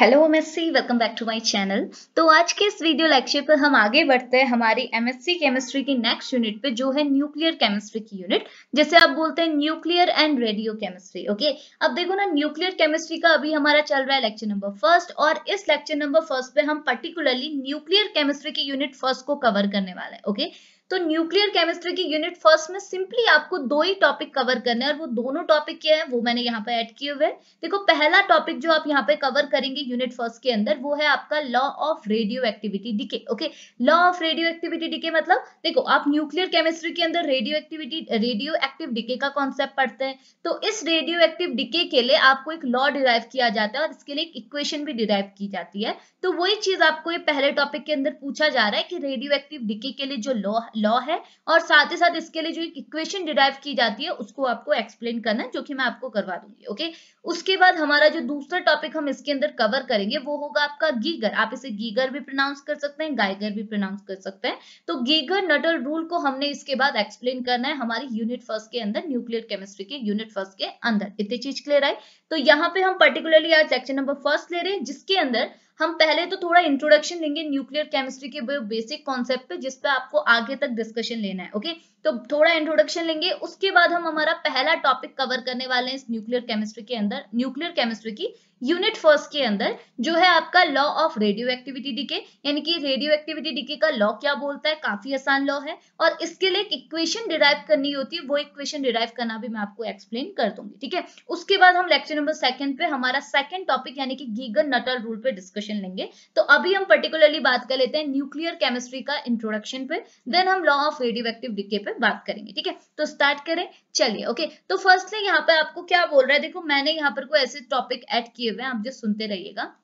Hello MSc welcome back to my channel तो आज के इस वीडियो लेक्चर पर हम आगे बढ़ते हैं हमारी एमएससी केमिस्ट्री की नेक्स्ट यूनिट पे जो है न्यूक्लियर केमिस्ट्री की यूनिट जैसे आप बोलते हैं nuclear and radio chemistry okay अब देखो ना न्यूक्लियर केमिस्ट्री का अभी हमारा चल रहा है लेक्चर नंबर फर्स्ट और इस लेक्चर नंबर फर्स्ट पे हम पर्टिकुलरली न्यूक्लियर केमिस्ट्री की यूनिट फर्स्ट को कवर करने वाला है ओके okay? तो न्यूक्लियर केमिस्ट्री की यूनिट फर्स्ट में सिंपली आपको दो ही टॉपिक कवर करने हैं और वो दोनों टॉपिक क्या है वो मैंने यहाँ पे ऐड किए हुए हैं देखो पहला टॉपिक जो आप यहाँ पे कवर करेंगे यूनिट फर्स्ट के अंदर वो है आपका law of radioactivity decay okay law of radioactivity decay मतलब देखो आप न्यूक्लियर केमिस्ट्री के अंदर radioactivity radioactive decay का कॉन्सेप्ट पढ़ते हैं तो इस रेडियो एक्टिव डीके के लिए आपको एक लॉ डिराइव किया जाता है और इसके लिए एक इक्वेशन भी डिराइव की जाती है तो वही चीज आपको ये पहले टॉपिक के अंदर पूछा जा रहा है कि रेडियो एक्टिव डीके के लिए जो लॉ लॉ है और साथ ही साथ इसके लिए जो इक्वेशन डिराइव की जाती है उसको आपको एक्सप्लेन करना है जो कि मैं आपको करवा दूंगी ओके उसके बाद हमारा जो दूसरा टॉपिक हम इसके अंदर कवर करेंगे वो होगा आपका गीगर आप इसे गीगर भी प्रोनाउंस कर सकते हैं गाइगर भी प्रोनाउंस कर सकते हैं तो गीगर नटल रूल को हमने इसके बाद एक्सप्लेन करना है हमारी यूनिट फर्स्ट के अंदर न्यूक्लियर केमिस्ट्री के यूनिट फर्स्ट के अंदर इतनी चीज क्लियर आई तो यहाँ पे हम पर्टिकुलरली आज सेक्शन नंबर फर्स्ट ले रहे हैं जिसके अंदर हम पहले तो थोड़ा इंट्रोडक्शन लेंगे न्यूक्लियर केमिस्ट्री के बेसिक कॉन्सेप्ट पे जिस पे आपको आगे तक डिस्कशन लेना है ओके तो थोड़ा इंट्रोडक्शन लेंगे उसके बाद हम हमारा पहला टॉपिक कवर करने वाले हैं इस न्यूक्लियर केमिस्ट्री के अंदर न्यूक्लियर केमिस्ट्री की यूनिट फर्स्ट के अंदर जो है आपका law of radioactivity decay यानी कि रेडियो एक्टिविटी डीके का लॉ क्या बोलता है काफी आसान लॉ है और इसके लिए एक इक्वेशन डिराइव करनी होती है वो इक्वेशन डिराइव करना भी मैं आपको एक्सप्लेन कर दूंगी ठीक है उसके बाद हम लेक्चर नंबर सेकंड पे हमारा सेकंड टॉपिक यानी कि गीगन नटल रूल पे डिस्कशन लेंगे तो अभी हम पर्टिकुलरली बात कर लेते हैं न्यूक्लियर केमिस्ट्री का इंट्रोडक्शन पे देन हम law of radioactive decay पे बात करेंगे ठीक है तो स्टार्ट करें चलिए ओके तो फर्स्टली यहाँ पे आपको क्या बोल रहा है देखो मैंने यहाँ पर कोई ऐसे टॉपिक एड किया दिए हुए आप जस्ट सुनते रहिएगा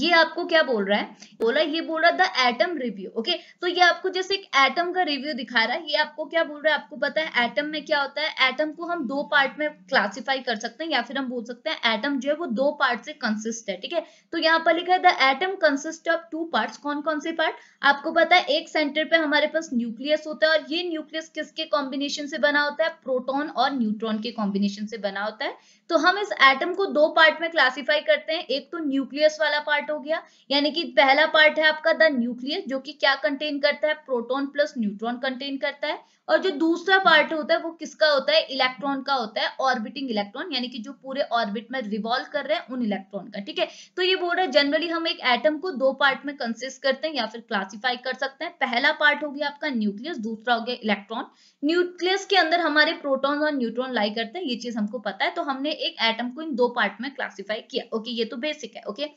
ये आपको क्या बोल रहा है बोला ये बोल रहा है द एटम रिव्यू ओके तो ये आपको जैसे एक एटम का रिव्यू दिखा रहा है ये आपको क्या बोल रहा है आपको पता है एटम में क्या होता है एटम को हम दो पार्ट में क्लासिफाई कर सकते हैं या फिर हम बोल सकते हैं एटम जो है वो दो पार्ट से कंसिस्ट है ठीक है तो यहाँ पर लिखा है the atom consist of two part कौन कौन से पार्ट आपको पता है एक सेंटर पे हमारे पास न्यूक्लियस होता है और ये न्यूक्लियस किसके कॉम्बिनेशन से बना होता है प्रोटोन और न्यूट्रॉन के कॉम्बिनेशन से बना होता है तो हम इस एटम को दो पार्ट में क्लासिफाई करते हैं एक तो न्यूक्लियस वाला पार्ट हो गया यानी कि पहला पार्ट है आपका द न्यूक्लियस जो कि क्या कंटेन करता है प्रोटॉन प्लस न्यूट्रॉन कंटेन करता है और जो दूसरा पार्ट होता है वो किसका होता है इलेक्ट्रॉन का होता है ऑर्बिटिंग इलेक्ट्रॉन यानी कि जो पूरे ऑर्बिट में रिवॉल्व कर रहे हैं उन इलेक्ट्रॉन का ठीक है तो ये बोल रहा है जनरली हम एक एटम को दो पार्ट में कंसिस्ट करते हैं या फिर क्लासिफाई कर सकते हैं पहला पार्ट हो गया आपका न्यूक्लियस दूसरा हो गया इलेक्ट्रॉन न्यूक्लियस के अंदर हमारे प्रोटोन और न्यूट्रॉन लाई करते हैं ये चीज हमको पता है तो हमने एक एटम को इन दो पार्ट में क्लासिफाई किया ओके ये तो बेसिक है ओके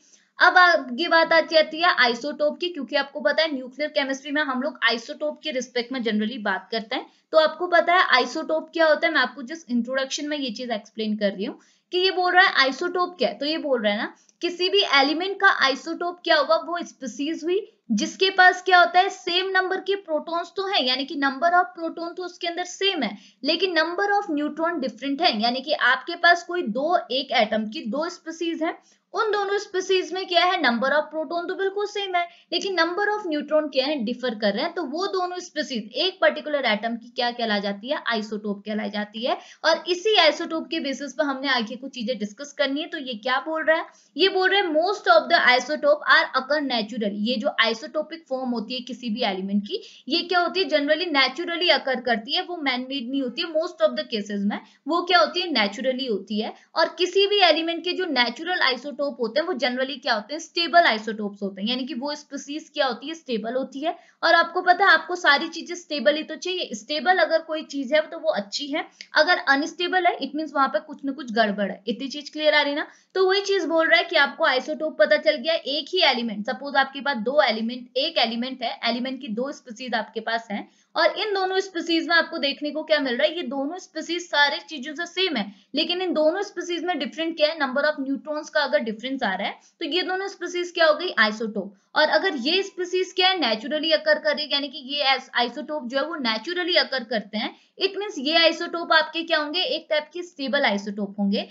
अब आगे बात आती आती है आइसोटोप की क्योंकि आपको पता है न्यूक्लियर केमिस्ट्री में हम लोग आइसोटोप के रिस्पेक्ट में जनरली बात करते हैं तो आपको पता है आइसोटोप क्या होता है मैं आपको जस्ट इंट्रोडक्शन में ये चीज एक्सप्लेन कर रही हूँ कि ये बोल रहा है आइसोटोप क्या है तो ये बोल रहा है ना किसी भी एलिमेंट का आइसोटोप क्या होगा वो स्पीसीज हुई जिसके पास क्या होता है सेम नंबर के प्रोटॉन्स तो है यानी कि नंबर ऑफ प्रोटॉन तो उसके अंदर सेम है लेकिन नंबर ऑफ न्यूट्रॉन डिफरेंट है यानी कि आपके पास कोई दो एक एटम की दो स्पीसीज है उन दोनों स्पीसीज में क्या है नंबर ऑफ प्रोटोन तो बिल्कुल सेम है लेकिन नंबर ऑफ न्यूट्रॉन क्या है डिफर कर रहे हैं तो वो दोनों स्पीसीज एक पर्टिकुलर एटम की क्या कहला जाती है आइसोटोप कहलाई जाती है और इसी आइसोटोप के बेसिस पर हमने आगे कुछ चीजें डिस्कस करनी है तो ये क्या बोल रहा है ये बोल रहे हैं most of the isotope are occur natural ये जो आइसोटोपिक फॉर्म होती है किसी भी एलिमेंट की ये क्या होती है जनरली नेचुरली अकर करती है वो मैनमेड नहीं होती है मोस्ट ऑफ द केसेज में वो क्या होती है नेचुरली होती है और किसी भी एलिमेंट के जो नेचुरल आइसोटोप आइसोटोप होते हैं वो जनरली क्या होते हैं स्टेबल आइसोटोप्स होते हैं यानी कि वो स्पीसीज क्या होती है स्टेबल होती है और आपको पता है आपको सारी चीजें स्टेबल ही तो चाहिए स्टेबल अगर कोई चीज है तो वो अच्छी है अगर अनस्टेबल है इट मीन वहां पर कुछ ना कुछ गड़बड़ है इतनी चीज क्लियर आ रही ना तो वही चीज बोल रहा है कि आपको आइसोटोप पता चल गया एक ही एलिमेंट सपोज आपके पास दो एलिमेंट एक एलिमेंट है एलिमेंट की दो स्पीसीज आपके पास है और इन दोनों स्पीसीज में आपको देखने को क्या मिल रहा है ये दोनों स्पीसीज सारे चीजों से सेम है लेकिन इन दोनों स्पीसीज में डिफरेंट क्या है नंबर ऑफ न्यूट्रॉन्स का अगर डिफरेंस आ रहा है तो ये दोनों स्पीसीज क्या हो गई आइसोटोप और अगर ये स्पीसीज क्या है नेचुरली अकर कर रही यानी कि ये आइसोटोप जो है वो नेचुरली अकर करते हैं इट मीन ये आइसोटोप आपके क्या होंगे एक टाइप के स्टेबल आइसोटोप होंगे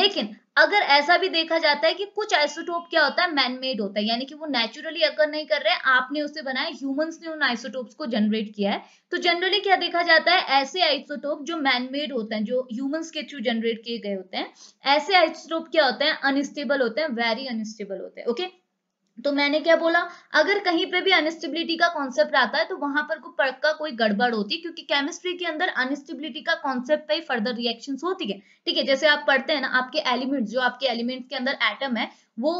लेकिन अगर ऐसा भी देखा जाता है कि कुछ आइसोटोप क्या होता है मैनमेड होता है यानी कि वो नेचुरली अगर नहीं कर रहे आपने उसे बनाया ह्यूमंस ने उन आइसोटोप्स को जनरेट किया है तो जनरली क्या देखा जाता है ऐसे आइसोटोप जो मैनमेड होते हैं जो ह्यूमंस के थ्रू जनरेट किए गए होते हैं ऐसे आइसोटोप क्या होते हैं अनस्टेबल होते हैं वेरी अनस्टेबल होते हैं ओके तो मैंने क्या बोला अगर कहीं पे भी अनस्टेबिलिटी का कॉन्सेप्ट आता है तो वहां पर को पक्का कोई गड़बड़ होती है क्योंकि केमिस्ट्री के अंदर अनस्टेबिलिटी का कॉन्सेप्ट ही फर्दर रिएक्शंस होती है ठीक है जैसे आप पढ़ते हैं ना आपके एलिमेंट जो आपके एलिमेंट के अंदर एटम है वो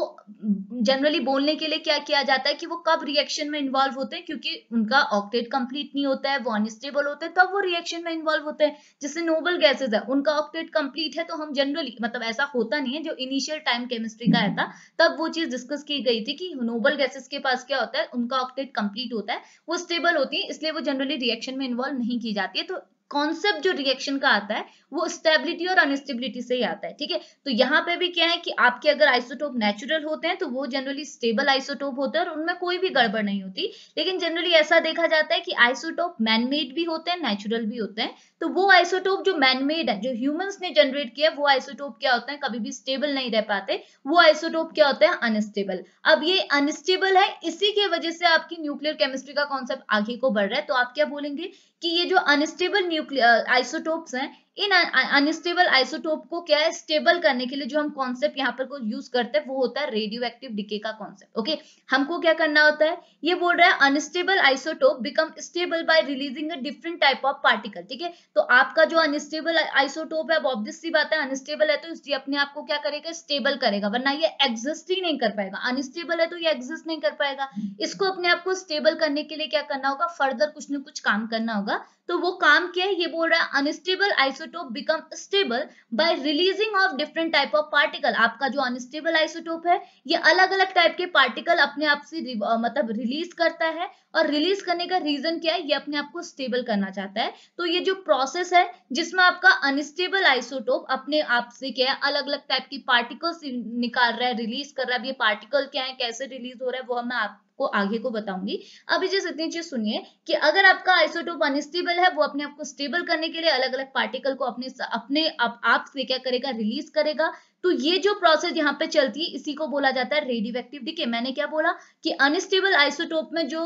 जनरली बोलने के लिए क्या किया जाता है कि वो कब रिएक्शन में इन्वॉल्व होते हैं क्योंकि उनका ऑक्टेट कंप्लीट नहीं होता है वो अनस्टेबल होते हैं तब वो रिएक्शन में इन्वॉल्व होते हैं जैसे नोबल गैसेज है उनका ऑक्टेट कंप्लीट है तो हम जनरली मतलब ऐसा होता नहीं है जो इनिशियल टाइम केमिस्ट्री का रहता हम्म। था तब वो चीज डिस्कस की गई थी कि कि नोबल गैसेस के पास क्या होता है उनका ऑक्टेट कंप्लीट होता है वो स्टेबल होती है इसलिए वो जनरली रिएक्शन में इन्वॉल्व नहीं की जाती है तो कॉन्सेप्ट जो रिएक्शन का आता है वो स्टेबिलिटी और अनस्टेबिलिटी से ही आता है ठीक है तो यहाँ पे भी क्या है कि आपके अगर आइसोटोप नेचुरल होते हैं तो वो जनरली स्टेबल आइसोटोप होते हैं और उनमें कोई भी गड़बड़ नहीं होती लेकिन जनरली ऐसा देखा जाता है कि आइसोटोप मैनमेड भी होते हैं नेचुरल भी होते हैं तो वो आइसोटोप जो मैनमेड है जो ह्यूमंस ने जनरेट किया वो आइसोटोप क्या होता है कभी भी स्टेबल नहीं रह पाते वो आइसोटोप क्या होता है अनस्टेबल अब ये अनस्टेबल है इसी के वजह से आपकी न्यूक्लियर केमिस्ट्री का कॉन्सेप्ट आगे को बढ़ रहा है तो आप क्या बोलेंगे कि ये जो अनस्टेबल न्यूक्लियर आइसोटोप्स हैं इन अनस्टेबल आइसोटोप को क्या है स्टेबल करने के लिए जो हम कॉन्सेप्ट यहाँ पर यूज करते हैं वो होता है रेडियो एक्टिव डिके का कॉन्सेप्ट ओके हमको क्या करना होता है ये बोल रहा है unstable isotope become stable by releasing a different type of particle ठीक है तो आपका जो अनस्टेबल आइसोटोप है ऑब्वियस सी बात है अनस्टेबल है तो इसलिए अपने आप को क्या करेगा स्टेबल करेगा वरना ये एग्जिस्ट ही नहीं कर पाएगा अनस्टेबल है तो ये एग्जिस्ट नहीं कर पाएगा इसको अपने आप को स्टेबल करने के लिए क्या करना होगा फर्दर कुछ ना कुछ काम करना होगा तो वो काम क्या है ये बोल रहा है unstable isotope become stable by releasing of different type of particle आपका जो अनस्टेबल आइसोटोप है ये अलग अलग टाइप के पार्टिकल अपने आप से मतलब रिलीज करता है और रिलीज करने का रीजन क्या है ये अपने आप को स्टेबल करना चाहता है तो ये जो प्रोसेस है जिसमें आपका अनस्टेबल आइसोटोप अपने आप से क्या है अलग अलग टाइप की पार्टिकल्स निकाल रहा है रिलीज कर रहा है ये पार्टिकल क्या है कैसे रिलीज हो रहा है वो हमें आप आपको आगे को बताऊंगी अभी जस्ट इतनी चीज सुनिए कि अगर आपका आइसोटोप अनस्टेबल है वो अपने आप को स्टेबल करने के लिए अलग अलग पार्टिकल को अपने अपने आप, आप से क्या करेगा रिलीज करेगा तो ये जो प्रोसेस यहाँ पे चलती है इसी को बोला जाता है रेडियो एक्टिव डीके मैंने क्या बोला कि अनस्टेबल आइसोटोप में जो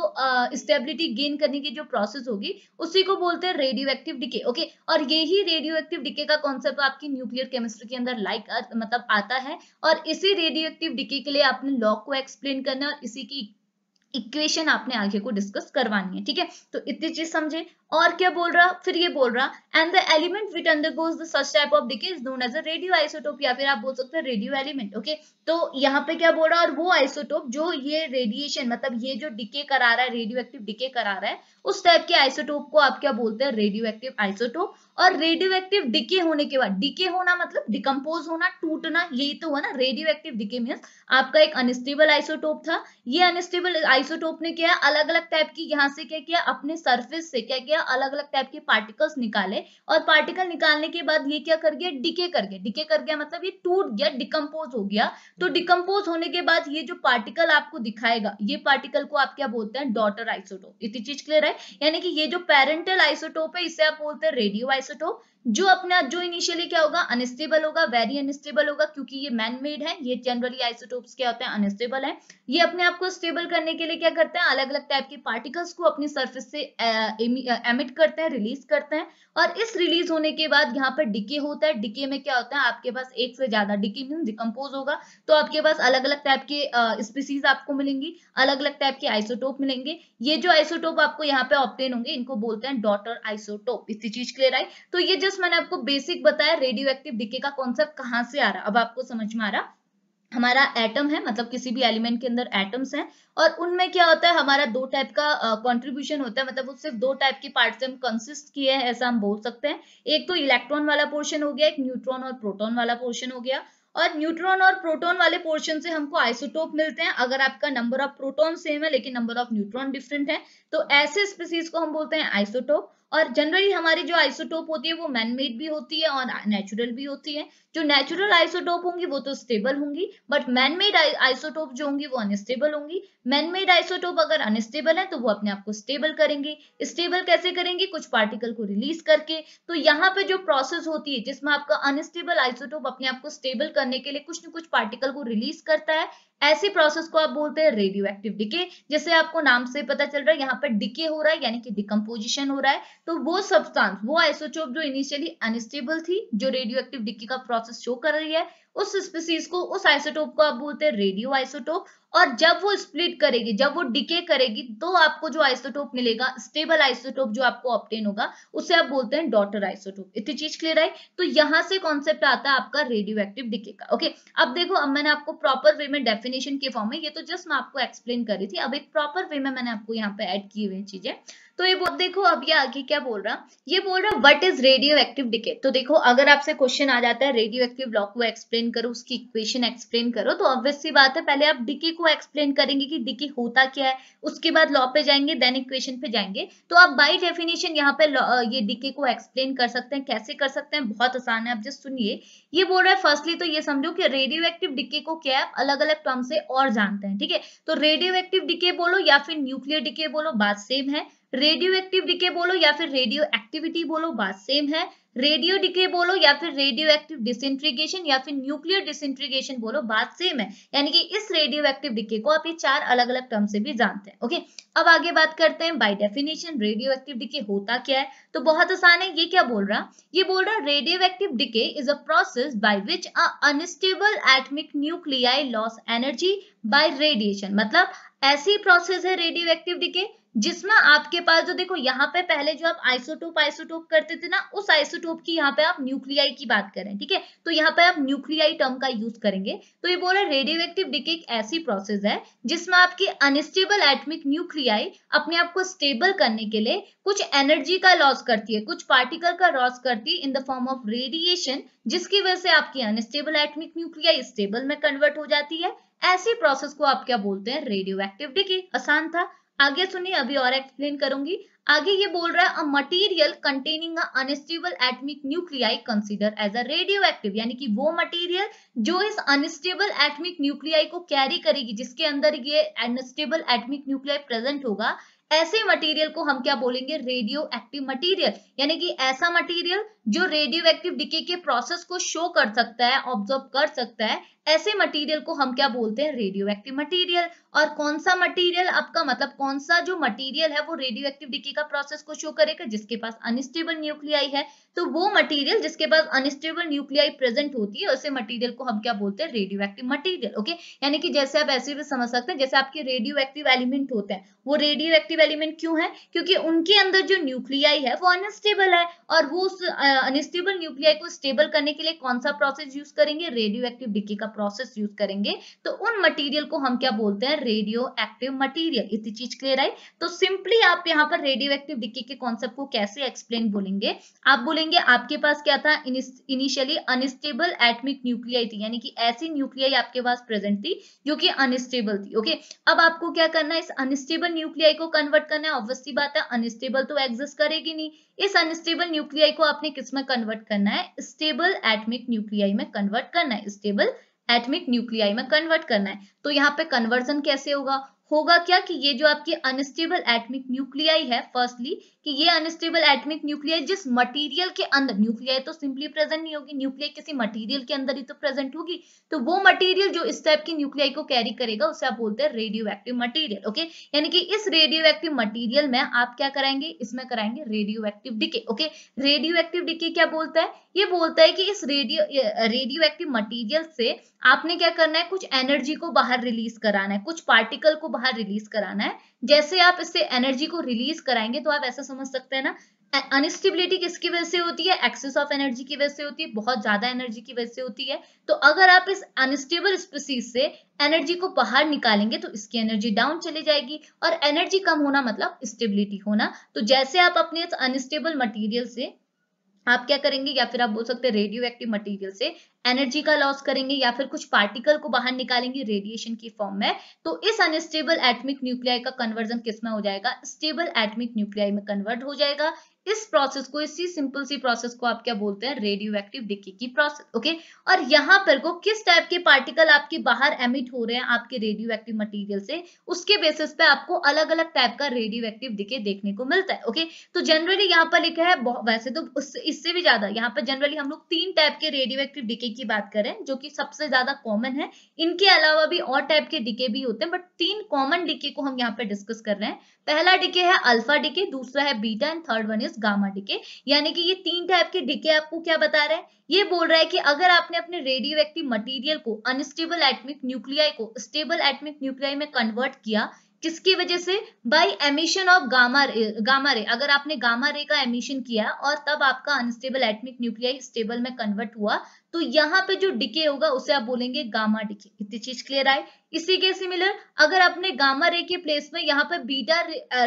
स्टेबिलिटी गेन करने की जो प्रोसेस होगी उसी को बोलते हैं रेडियो एक्टिव डीके ओके और यही रेडियो एक्टिव डीके का कॉन्सेप्ट आपकी न्यूक्लियर केमिस्ट्री के अंदर लाइक मतलब आता है और इसी रेडियो एक्टिव डीके के लिए आपने लॉक को एक्सप्लेन करना है और इसी की इक्वेशन आपने आगे को डिस्कस करवानी है ठीक है तो इतनी चीज समझे और क्या बोल रहा फिर ये बोल रहा and the element which undergoes type of decay is known as a radioisotope या फिर आप बोल सकते हैं रेडियो एलिमेंट ओके तो यहाँ पे क्या बोल रहा है और वो आइसोटोप जो ये रेडिएशन मतलब ये जो डिके करा रहा है रेडियो एक्टिव डिके करा रहा है उस टाइप के आइसोटोप को आप क्या बोलते हैं रेडियो एक्टिव आइसोटोप और रेडियो एक्टिव डिके होने के बाद डिके होना मतलब डिकम्पोज होना टूटना यही तो हुआ ना रेडियो एक्टिव डिके मीन आपका एक अनस्टेबल आइसोटोप था ये अनस्टेबल आइसोटोप ने क्या अलग अलग टाइप की यहाँ से क्या किया अपने सर्फेस से क्या किया गया अलग अलग टाइप के पार्टिकल्स निकाले और पार्टिकल निकालने के बाद ये क्या कर गया डिके कर गया डिके कर गया मतलब ये टूट गया डिकम्पोज हो गया तो डिकम्पोज होने के बाद ये जो पार्टिकल आपको दिखाएगा ये पार्टिकल को आप क्या बोलते हैं डॉटर आइसोटोप इतनी चीज क्लियर है यानी कि ये जो पेरेंटल आइसोटोप है इसे आप बोलते हैं रेडियो आइसोटोप जो अपना जो इनिशियली क्या होगा अनस्टेबल होगा वेरी अनस्टेबल होगा क्योंकि ये मैन मेड है ये जनरली आइसोटोप्स क्या होते हैं अनस्टेबल है ये अपने आप को स्टेबल करने के लिए क्या करते हैं अलग अलग टाइप के पार्टिकल्स को अपनी सरफेस से एमिट करते हैं रिलीज करते हैं और इस रिलीज होने के बाद यहाँ पर डिके होता है डिके में क्या होता है आपके पास एक से ज्यादा डिके मीन डिकम्पोज होगा तो आपके पास अलग अलग टाइप के स्पीसीज आपको मिलेंगी अलग अलग टाइप के आइसोटोप मिलेंगे ये जो आइसोटोप आपको यहाँ पे ऑप्टेन होंगे इनको बोलते हैं डॉटर आइसोटोप इसी चीज क्लियर आई तो ये जो जस्ट मैंने आपको बेसिक बताया रेडियो एक्टिव डिके का कॉन्सेप्ट कहाँ से आ रहा अब आपको समझ में आ रहा हमारा एटम है मतलब किसी भी एलिमेंट के अंदर एटम्स हैं और उनमें क्या होता है हमारा दो टाइप का कंट्रीब्यूशन uh, होता है मतलब वो सिर्फ दो टाइप के पार्ट से हम कंसिस्ट किए हैं ऐसा हम बोल सकते हैं एक तो इलेक्ट्रॉन वाला पोर्शन हो गया एक न्यूट्रॉन और प्रोटॉन वाला पोर्शन हो गया और न्यूट्रॉन और प्रोटोन वाले पोर्शन से हमको आइसोटोप मिलते हैं अगर आपका नंबर ऑफ प्रोटोन सेम है लेकिन नंबर ऑफ न्यूट्रॉन डिफरेंट है तो ऐसे स्पीसीज को हम बोलते हैं आइसोटोप और जनरली हमारी जो आइसोटोप होती है वो मैनमेड भी होती है और नेचुरल भी होती है जो नेचुरल आइसोटोप होंगी वो तो स्टेबल होंगी बट मैनमेड आइसोटोप जो होंगी वो अनस्टेबल होंगी मैनमेड आइसोटोप अगर अनस्टेबल है तो वो अपने आप को स्टेबल करेंगे स्टेबल कैसे करेंगे कुछ पार्टिकल को रिलीज करके तो यहाँ पे जो प्रोसेस होती है जिसमें आपका अनस्टेबल आइसोटोप अपने आप को स्टेबल करने के लिए कुछ न कुछ पार्टिकल को रिलीज करता है ऐसे प्रोसेस को आप बोलते हैं रेडियो एक्टिव डिके जैसे आपको नाम से पता चल रहा है यहाँ पर डिके हो रहा है यानी कि डिकम्पोजिशन हो रहा है तो वो सब्सटेंस वो आइसोटोप जो इनिशियली अनस्टेबल थी जो रेडियो एक्टिव डिके का प्रोसेस शो कर रही है उस स्पीसीज को उस आइसोटोप को आप बोलते हैं रेडियो आइसोटोप और जब वो स्प्लिट करेगी जब वो डिके करेगी तो आपको जो आइसोटोप मिलेगा स्टेबल आइसोटोप जो आपको ऑप्टेन होगा उसे आप बोलते हैं डॉटर आइसोटोप इतनी चीज क्लियर आई तो यहां से कॉन्सेप्ट आता है आपका रेडियो एक्टिव डिके का ओके अब देखो अब मैंने आपको प्रॉपर वे में डेफिनेशन के फॉर्म में ये तो जस्ट मैं आपको एक्सप्लेन कर रही थी अब एक प्रॉपर वे में मैंने आपको यहाँ पे एड की हुई चीजें तो ये बोल देखो अब ये आगे क्या बोल रहा ये बोल रहा what is radioactive decay तो देखो अगर आपसे क्वेश्चन आ जाता है रेडियो एक्टिव ब्लॉक को एक्सप्लेन करो उसकी इक्वेशन एक्सप्लेन करो तो ऑब्वियसली बात है पहले आप डिके को एक्सप्लेन करेंगे कि डिके होता क्या है उसके बाद लॉ पे जाएंगे देन इक्वेशन पे जाएंगे तो आप बाई डेफिनेशन यहाँ पे ये डिके को एक्सप्लेन कर सकते हैं कैसे कर सकते हैं बहुत आसान है आप जस्ट सुनिए ये बोल रहा है फर्स्टली तो ये समझो कि रेडियो एक्टिव डिके को क्या है अलग अलग टर्म से और जानते हैं ठीक है तो रेडियो एक्टिव डिके बोलो या फिर न्यूक्लियर डिके बोलो बात सेम है रेडियो एक्टिव डिके बोलो या फिर रेडियो एक्टिविटी बोलो बात सेम है रेडियो डिके बोलो या फिर रेडियो एक्टिव डिसइंट्रीगेशन या फिर न्यूक्लियर डिसइंट्रीगेशन बोलो बात सेम है यानी कि इस रेडियो एक्टिव डिके को आप ये चार अलग अलग टर्म से भी जानते हैं ओके अब आगे बात करते हैं by definition radioactive decay होता क्या है तो बहुत आसान है ये क्या बोल रहा ये बोल रहा radioactive decay is a process by which a unstable atomic nuclei loss energy by radiation मतलब ऐसी प्रोसेस है रेडियो एक्टिव डिके जिसमें आपके पास जो देखो यहाँ पे पहले जो आप आइसोटोप आइसोटोप करते थे ना उस आइसोटोप की यहाँ पे आप न्यूक्लियाई की बात करें ठीक है तो यहाँ पे आप न्यूक्लियाई टर्म का यूज करेंगे तो ये बोला रेडियो एक्टिव डिके एक ऐसी प्रोसेस है जिसमें आपके अनस्टेबल एटमिक न्यूक्लियाई अपने आप को स्टेबल करने के लिए कुछ एनर्जी का लॉस करती है कुछ पार्टिकल का लॉस करती है in the form of radiation जिसकी वजह से आपकी अनस्टेबल एटमिक न्यूक्लियाई स्टेबल में कन्वर्ट हो जाती है ऐसी प्रोसेस को आप क्या बोलते हैं रेडियो एक्टिव डिके आसान था आगे सुनिए अभी और एक्सप्लेन करूंगी आगे ये बोल रहा है a material containing a unstable atomic nuclei consider as a radioactive यानी कि वो मटेरियल जो इस अनस्टेबल एटमिक न्यूक्लियाई को कैरी करेगी जिसके अंदर ये अनस्टेबल एटमिक न्यूक्लियाई प्रेजेंट होगा ऐसे मटेरियल को हम क्या बोलेंगे रेडियो एक्टिव मटीरियल यानी कि ऐसा मटीरियल जो रेडियो एक्टिव डिके के प्रोसेस को शो कर सकता है ऑब्जर्व कर सकता है ऐसे मटेरियल को हम क्या बोलते हैं रेडियो एक्टिव मटीरियल और कौन सा मटेरियल आपका मतलब कौन सा जो मटेरियल है वो रेडियो एक्टिव डिकी का प्रोसेस को शो करेगा जिसके पास अनस्टेबल न्यूक्लियाई है तो वो मटेरियल जिसके पास अनस्टेबल न्यूक्लियाई प्रेजेंट होती है उसे मटेरियल को हम क्या बोलते हैं रेडियो एक्टिव मटीरियल ओके यानी कि जैसे आप ऐसे भी समझ सकते हैं जैसे आपके रेडियो एक्टिव एलिमेंट होते हैं वो रेडियो एक्टिव एलिमेंट क्यों है क्योंकि उनके अंदर जो न्यूक्लियाई है वो अनस्टेबल है और वो उस अनस्टेबल न्यूक्लियाई को स्टेबल करने के लिए कौन सा प्रोसेस यूज करेंगे रेडियो एक्टिव डिकी का प्रोसेस यूज करेंगे तो उन मटेरियल को हम क्या बोलते हैं रेडियो एक्टिव मटीरियल इसी चीज क्लियर आई तो सिंपली आप यहाँ पर रेडियो एक्टिव डिक्की के कॉन्सेप्ट को कैसे एक्सप्लेन बोलेंगे आप बोलेंगे आपके पास क्या था इनिशियली अनस्टेबल एटमिक न्यूक्लियाई थी यानी कि ऐसी न्यूक्लियाई आपके पास प्रेजेंट थी जो कि अनस्टेबल थी ओके अब आपको क्या करना है इस अनस्टेबल न्यूक्लियाई को कन्वर्ट करना है ऑब्वियसली बात है अनस्टेबल तो एग्जिस्ट करेगी नहीं इस अनस्टेबल न्यूक्लियाई को आपने किसमें कन्वर्ट करना है स्टेबल एटमिक न्यूक्लियाई में कन्वर्ट करना है स्टेबल एटमिक न्यूक्लियाई में कन्वर्ट करना है तो यहाँ पे कन्वर्जन कैसे होगा होगा क्या कि ये जो आपकी अनस्टेबल एटमिक न्यूक्लियाई है फर्स्टली कि ये अनस्टेबल एटमिक न्यूक्लियाई जिस मटेरियल के अंदर न्यूक्लियाई तो सिंपली प्रेजेंट नहीं होगी न्यूक्लियाई किसी मटेरियल के अंदर ही तो प्रेजेंट होगी तो वो मटेरियल जो इस टाइप की न्यूक्लियाई को कैरी करेगा उसे आप बोलते हैं रेडियो एक्टिव मटीरियल ओके यानी कि इस रेडियो एक्टिव मटीरियल में आप क्या कराएंगे इसमें कराएंगे radioactive decay okay radioactive decay क्या बोलता है ये बोलता है कि इस रेडियो रेडियो एक्टिव मटीरियल से आपने क्या करना है कुछ एनर्जी को बाहर रिलीज कराना है कुछ पार्टिकल को बाहर रिलीज कराना है जैसे आप इससे एनर्जी को रिलीज कराएंगे तो आप ऐसा समझ सकते हैं ना अनस्टेबिलिटी किसकी वजह से होती है एक्सेस ऑफ एनर्जी की वजह से होती है बहुत ज्यादा एनर्जी की वजह से होती है तो अगर आप इस अनस्टेबल स्पीसीज से एनर्जी को बाहर निकालेंगे तो इसकी एनर्जी डाउन चली जाएगी और एनर्जी कम होना मतलब स्टेबिलिटी होना तो जैसे आप अपने अनस्टेबल मटेरियल से आप क्या करेंगे या फिर आप बोल सकते हैं रेडियो एक्टिव मटीरियल से एनर्जी का लॉस करेंगे या फिर कुछ पार्टिकल को बाहर निकालेंगे रेडिएशन की फॉर्म में तो इस अनस्टेबल एटमिक न्यूक्लियाई का कन्वर्जन किस में हो जाएगा स्टेबल एटमिक न्यूक्लियाई में कन्वर्ट हो जाएगा इस प्रोसेस को इसी सिंपल सी प्रोसेस को आप क्या बोलते हैं रेडियो एक्टिव डिके की प्रोसेस ओके और यहाँ पर को किस टाइप के पार्टिकल आपके बाहर एमिट हो रहे हैं आपके रेडियो एक्टिव मटीरियल से उसके बेसिस पे आपको अलग अलग टाइप का रेडियो एक्टिव डिके देखने को मिलता है ओके तो जनरली यहाँ पर लिखा है वैसे तो इससे भी ज्यादा यहाँ पर जनरली हम लोग तीन टाइप के रेडियो एक्टिव डिके की बात करें जो की सबसे ज्यादा कॉमन है इनके अलावा भी और टाइप के डिके भी होते हैं बट तीन कॉमन डिके को हम यहाँ पर डिस्कस कर रहे हैं पहला डिके है अल्फा डिके दूसरा है beta and third one is minus gamma decay यानी कि ये तीन टाइप के डिके आपको क्या बता रहा है ये बोल रहा है कि अगर आपने अपने रेडियो एक्टिव मटीरियल को अनस्टेबल एटमिक न्यूक्लियाई को स्टेबल एटमिक न्यूक्लियाई में कन्वर्ट किया किसकी वजह से by emission of gamma ray gamma ray अगर आपने गामा रे का एमिशन किया और तब आपका अनस्टेबल एटमिक न्यूक्लियाई स्टेबल में कन्वर्ट हुआ तो यहाँ पे जो डिके होगा उसे आप बोलेंगे गामा डिके इतनी चीज क्लियर आए इसी के सिमिलर अगर आपने गामा रे के प्लेस में यहाँ पर बीटा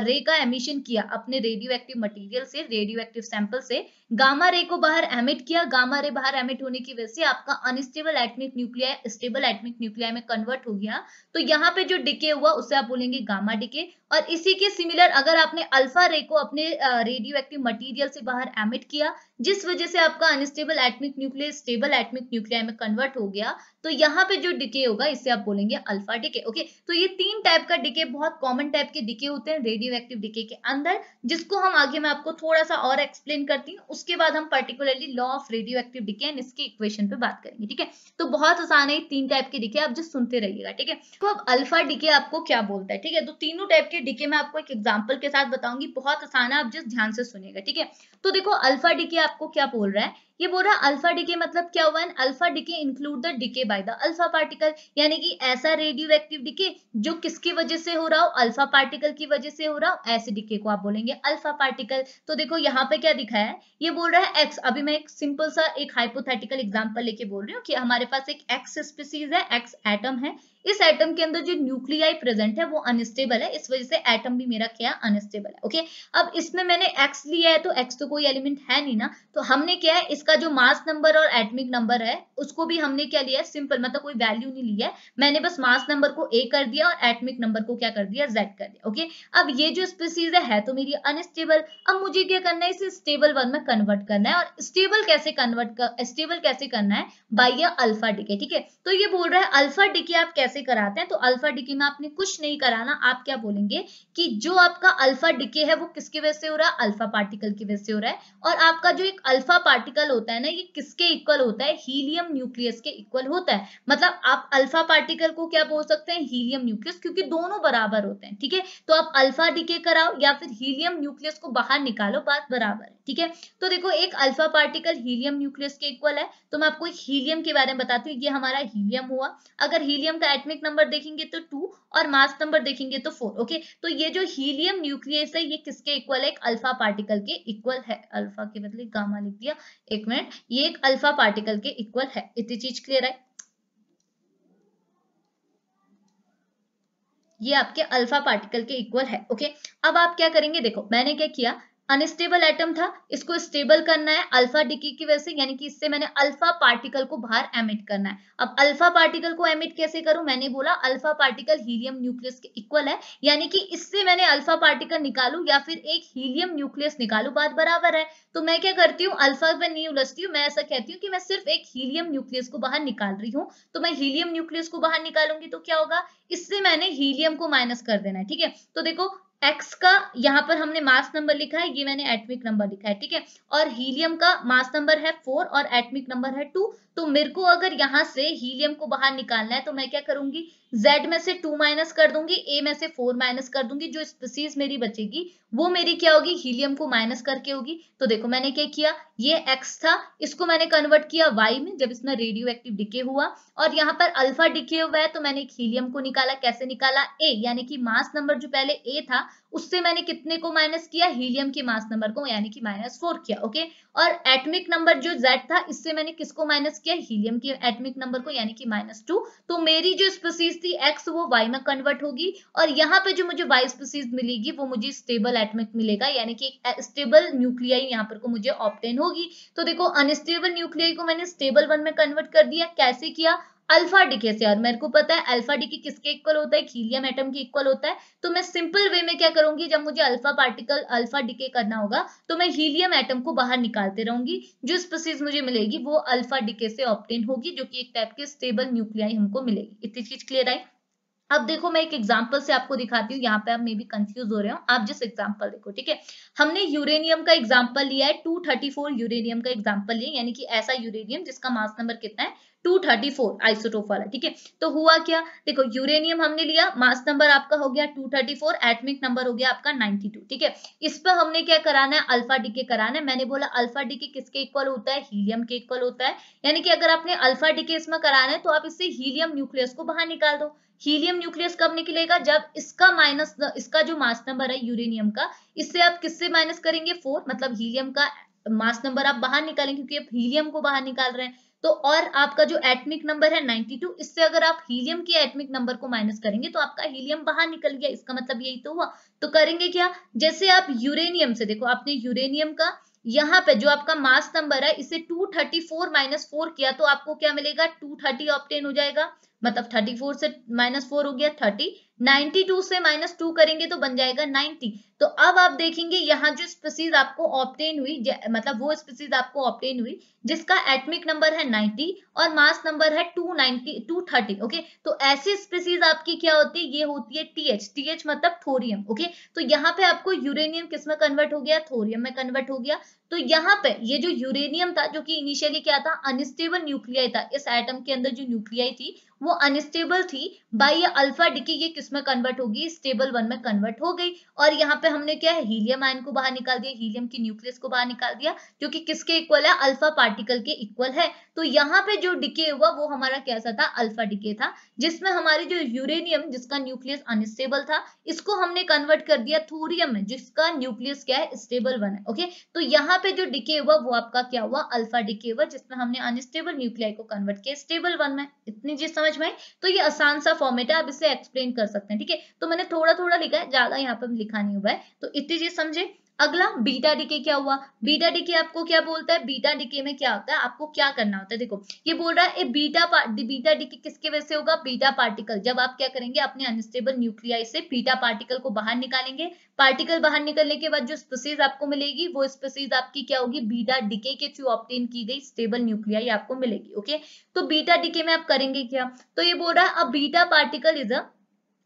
रे का एमिशन किया अपने रेडियो एक्टिव मटीरियल से रेडियो एक्टिव सैंपल से गामा रे को बाहर एमिट किया गामा रे बाहर एमिट होने की वजह से आपका unstable atomic nuclei stable atomic nuclei में कन्वर्ट हो गया तो यहाँ पे जो डिके हुआ उसे आप बोलेंगे गामा डिके और इसी के सिमिलर अगर आपने अल्फा रे को अपने रेडियो एक्टिव मटीरियल से बाहर एमिट किया जिस वजह से आपका unstable atomic nuclei stable atomic nuclei में कन्वर्ट हो गया तो यहाँ पे जो डिके होगा इसे आप बोलेंगे अल्फा डिके ओके तो ये तीन टाइप का डिके बहुत कॉमन टाइप के डिके होते हैं रेडियो एक्टिव डिके के अंदर जिसको हम आगे मैं आपको थोड़ा सा और एक्सप्लेन करती हूँ उसके बाद हम particularly law of radioactive decay and इसके इक्वेशन पे बात करेंगे ठीक है तो बहुत आसान है तीन टाइप के डिके आप जो सुनते रहिएगा ठीक है तो अब अल्फा डिके आपको क्या बोलता है ठीक है तो तीनों टाइप के डिके मैं आपको एक एग्जाम्पल के साथ बताऊंगी बहुत आसान है आप जिस ध्यान से सुनेगा ठीक है तो देखो अल्फा डिके आपको क्या बोल रहा है ये बोल रहा अल्फा डीके मतलब क्या हुआ alpha decay include the decay by the alpha particle यानी कि ऐसा रेडियो एक्टिव डीके जो किसकी वजह से हो रहा हो अल्फा पार्टिकल की वजह से हो रहा हो ऐसे डीके को आप बोलेंगे अल्फा पार्टिकल तो देखो यहाँ पे क्या दिखाया है ये बोल रहा है एक्स अभी मैं एक सिंपल सा एक हाइपोथेटिकल एग्जाम्पल लेके बोल रही हूँ कि हमारे पास एक एक्स स्पीसीज है एक्स एटम है इस एटम के अंदर जो न्यूक्लियाई प्रेजेंट है वो अनस्टेबल है इस वजह से एटम भी मेरा क्या अनस्टेबल है ओके अब इसमें मैंने एक्स लिया है तो एक्स तो कोई एलिमेंट है नहीं ना तो हमने क्या है इसका जो मास नंबर और एटमिक नंबर है उसको भी हमने क्या लिया है सिंपल मतलब कोई वैल्यू नहीं लिया है मैंने बस मास नंबर को ए कर दिया और एटमिक नंबर को क्या कर दिया जेड कर दिया ओके अब ये जो स्पीसीज है, है तो मेरी अनस्टेबल अब मुझे क्या करना है इसे स्टेबल वन में कन्वर्ट करना है और स्टेबल कैसे कन्वर्ट स्टेबल कैसे करना है बाई अल्फा डिके ठीक है तो ये बोल रहा है अल्फा डिके आप कैसे कैसे कराते हैं तो अल्फा डिके में आपने कुछ नहीं कराना आप क्या बोलेंगे कि जो आपका अल्फा डिके है वो किसके वजह से हो रहा है अल्फा पार्टिकल की वजह से हो रहा है और आपका जो एक अल्फा पार्टिकल होता है ना ये किसके इक्वल होता है हीलियम न्यूक्लियस के इक्वल होता है मतलब आप अल्फा पार्टिकल को क्या बोल सकते हैं हीलियम न्यूक्लियस क्योंकि दोनों बराबर होते हैं ठीक है तो आप अल्फा डिके कराओ या फिर हीलियम न्यूक्लियस को बाहर निकालो बात बराबर है ठीक है तो देखो एक अल्फा पार्टिकल हीलियम न्यूक्लियस के इक्वल है तो मैं आपको हीलियम के बारे में बताती हूँ ये हमारा हीलियम हुआ अगर हीलियम का एटमिक नंबर देखेंगे तो टू और मास नंबर देखेंगे तो फोर ओके तो ये जो हीलियम न्यूक्लियस है ये किसके इक्वल है एक अल्फा पार्टिकल के इक्वल है अल्फा के बदले मतलब गामा लिख दिया एक मिनट ये एक अल्फा पार्टिकल के इक्वल है इतनी चीज क्लियर है ये आपके अल्फा पार्टिकल के इक्वल है ओके अब आप क्या करेंगे देखो मैंने क्या किया अनस्टेबल एटम था इसको स्टेबल करना है अल्फा डिके की वजह से यानी कि इससे मैंने अल्फा पार्टिकल को बाहर एमिट करना है अब अल्फा पार्टिकल को एमिट कैसे करूं मैंने बोला अल्फा पार्टिकल हीलियम न्यूक्लियस के इक्वल है यानी कि इससे मैंने अल्फा पार्टिकल निकालू या फिर एक हीलियम न्यूक्लियस निकालू बात बराबर है तो मैं क्या करती हूँ अल्फा पर नहीं उलझती हूँ मैं ऐसा कहती हूँ कि मैं सिर्फ एक हीलियम न्यूक्लियस को बाहर निकाल रही हूँ तो मैं हीलियम न्यूक्लियस को बाहर निकालूंगी तो क्या होगा इससे मैंने हीलियम को माइनस कर देना है ठीक है तो देखो एक्स का यहाँ पर हमने मास नंबर लिखा है ये मैंने एटमिक नंबर लिखा है ठीक है और हीलियम का मास नंबर है फोर और एटमिक नंबर है टू तो मेरे को अगर यहाँ से हीलियम को बाहर निकालना है तो मैं क्या करूंगी z में से टू माइनस कर दूंगी a में से फोर माइनस कर दूंगी जो स्पीसीज मेरी बचेगी वो मेरी क्या होगी हीलियम को माइनस करके होगी तो देखो मैंने क्या किया ये x था इसको मैंने कन्वर्ट किया y में जब इसमें रेडियो एक्टिव डिके हुआ और यहाँ पर अल्फा डिके हुआ है तो मैंने हीलियम को निकाला कैसे निकाला a यानी कि मास नंबर जो पहले a था उससे मैंने कितने को माइनस किया हीलियम के मास नंबर को यानी कि माइनस फोर किया ओके और एटमिक नंबर जो जेड था इससे मैंने किसको माइनस किया हीलियम के एटमिक नंबर को यानी कि माइनस टू तो मेरी जो स्पीसीज थी एक्स वो वाई में कन्वर्ट होगी और यहाँ पे जो मुझे वाई स्पीसीज मिलेगी वो मुझे स्टेबल एटमिक मिलेगा यानी कि स्टेबल न्यूक्लियाई यहाँ पर को मुझे ऑप्टेन होगी तो देखो अनस्टेबल न्यूक्लियाई को मैंने स्टेबल वन में कन्वर्ट कर दिया कैसे किया अल्फा डीके से और मेरे को पता है अल्फा डीके किसके इक्वल होता है हीलियम एटम के इक्वल होता है तो मैं सिंपल वे में क्या करूंगी जब मुझे अल्फा पार्टिकल अल्फा डीके करना होगा तो मैं हीलियम एटम को बाहर निकालते रहूंगी जो स्पीसीज मुझे मिलेगी वो अल्फा डीके से ऑप्टेन होगी जो कि एक टाइप के स्टेबल न्यूक्लियाई हमको मिलेगी इतनी चीज क्लियर आई अब देखो मैं एक एग्जांपल से आपको दिखाती हूँ यहाँ पे आप मे भी कंफ्यूज हो रहे हो आप जिस एग्जांपल देखो ठीक है हमने यूरेनियम का एग्जांपल लिया है 234 यूरेनियम का एग्जांपल लिया यानी कि ऐसा यूरेनियम जिसका मास नंबर कितना है 234 आइसोटोप वाला ठीक है तो हुआ क्या देखो यूरेनियम हमने लिया मास नंबर आपका हो गया 234 एटमिक नंबर हो गया आपका 92 ठीक है इस पर हमने क्या कराना है अल्फा डीके कराना है मैंने बोला अल्फा डीके किसके इक्वल होता है हीलियम के इक्वल होता है यानी कि अगर आपने अल्फा डीके इसमें कराना है तो आप इससे हीलियम न्यूक्लियस को बाहर निकाल दो हीलियम न्यूक्लियस कब निकलेगा जब इसका माइनस इसका जो मास नंबर है यूरेनियम का इससे आप किससे माइनस करेंगे फोर मतलब हीलियम का मास नंबर आप बाहर निकालेंगे क्योंकि आप हीलियम को बाहर निकाल रहे हैं तो और आपका जो एटमिक नंबर है 92 इससे अगर आप हीलियम के एटमिक नंबर को माइनस करेंगे तो आपका हीलियम बाहर निकल गया इसका मतलब यही तो हुआ तो करेंगे क्या जैसे आप यूरेनियम से देखो आपने यूरेनियम का यहाँ पे जो आपका मास नंबर है इसे 234 थर्टी माइनस फोर किया तो आपको क्या मिलेगा 230 थर्टी ऑप्टेन हो जाएगा मतलब थर्टी फोर से माइनस फोर हो गया थर्टी नाइनटी टू से माइनस टू करेंगे तो बन जाएगा नाइनटी तो अब आप देखेंगे यहाँ जो स्पीसीज आपको ऑप्टेन हुई मतलब वो स्पीसीज आपको ऑप्टेन हुई जिसका एटमिक नंबर है नाइनटी और मास नंबर है two ninety two thirty okay तो ऐसी स्पीसीज आपकी क्या होती है ये होती है टीएच टीएच मतलब थोरियम ओके तो यहाँ पे आपको यूरेनियम किसमें कन्वर्ट हो गया थोरियम में कन्वर्ट हो गया तो यहाँ पे ये जो यूरेनियम था जो कि इनिशियली क्या था अनस्टेबल न्यूक्लियाई था इस एटम के अंदर जो न्यूक्लियाई थी वो अनस्टेबल थी बाई ये अल्फा डिकी ये किस में कन्वर्ट होगी स्टेबल वन में कन्वर्ट हो गई और यहाँ पे हमने क्या है हीलियम आयन को बाहर निकाल दिया हीलियम की न्यूक्लियस को बाहर निकाल दिया जो कि किसके इक्वल है अल्फा पार्टिकल के इक्वल है तो यहाँ पे जो डिके हुआ वो हमारा कैसा था अल्फा डिके था जिसमें हमारी जो यूरेनियम जिसका न्यूक्लियस अनस्टेबल था इसको हमने कन्वर्ट कर दिया थोरियम में जिसका न्यूक्लियस क्या है स्टेबल वन है ओके तो यहाँ पे जो डिके हुआ वो आपका क्या हुआ अल्फा डिके हुआ जिसमें हमने अनस्टेबल न्यूक्लियाई को कन्वर्ट किया स्टेबल वन में इतनी चीज समझ में आई तो ये आसान सा फॉर्मेट है आप इसे एक्सप्लेन कर सकते हैं ठीक है तो मैंने थोड़ा थोड़ा लिखा है ज्यादा यहाँ पे लिखा नहीं हुआ है तो इतनी चीज समझे अगला बीटा डीके क्या हुआ बीटा डीके आपको क्या बोलता है बीटा डीके में क्या होता है आपको क्या करना होता है देखो ये बोल रहा है बीटा बीटा डीके किसके वजह से होगा बीटा पार्टिकल जब आप क्या करेंगे अपने अनस्टेबल न्यूक्लियाई से बीटा पार्टिकल को बाहर निकालेंगे पार्टिकल बाहर निकलने के बाद जो स्पेसीज आपको मिलेगी वो स्पेसीज आपकी क्या होगी बीटा डीके के थ्रू ऑप्टेन की गई स्टेबल न्यूक्लियाई आपको मिलेगी ओके तो बीटा डीके में आप करेंगे क्या तो ये बोल रहा है अब beta particle is a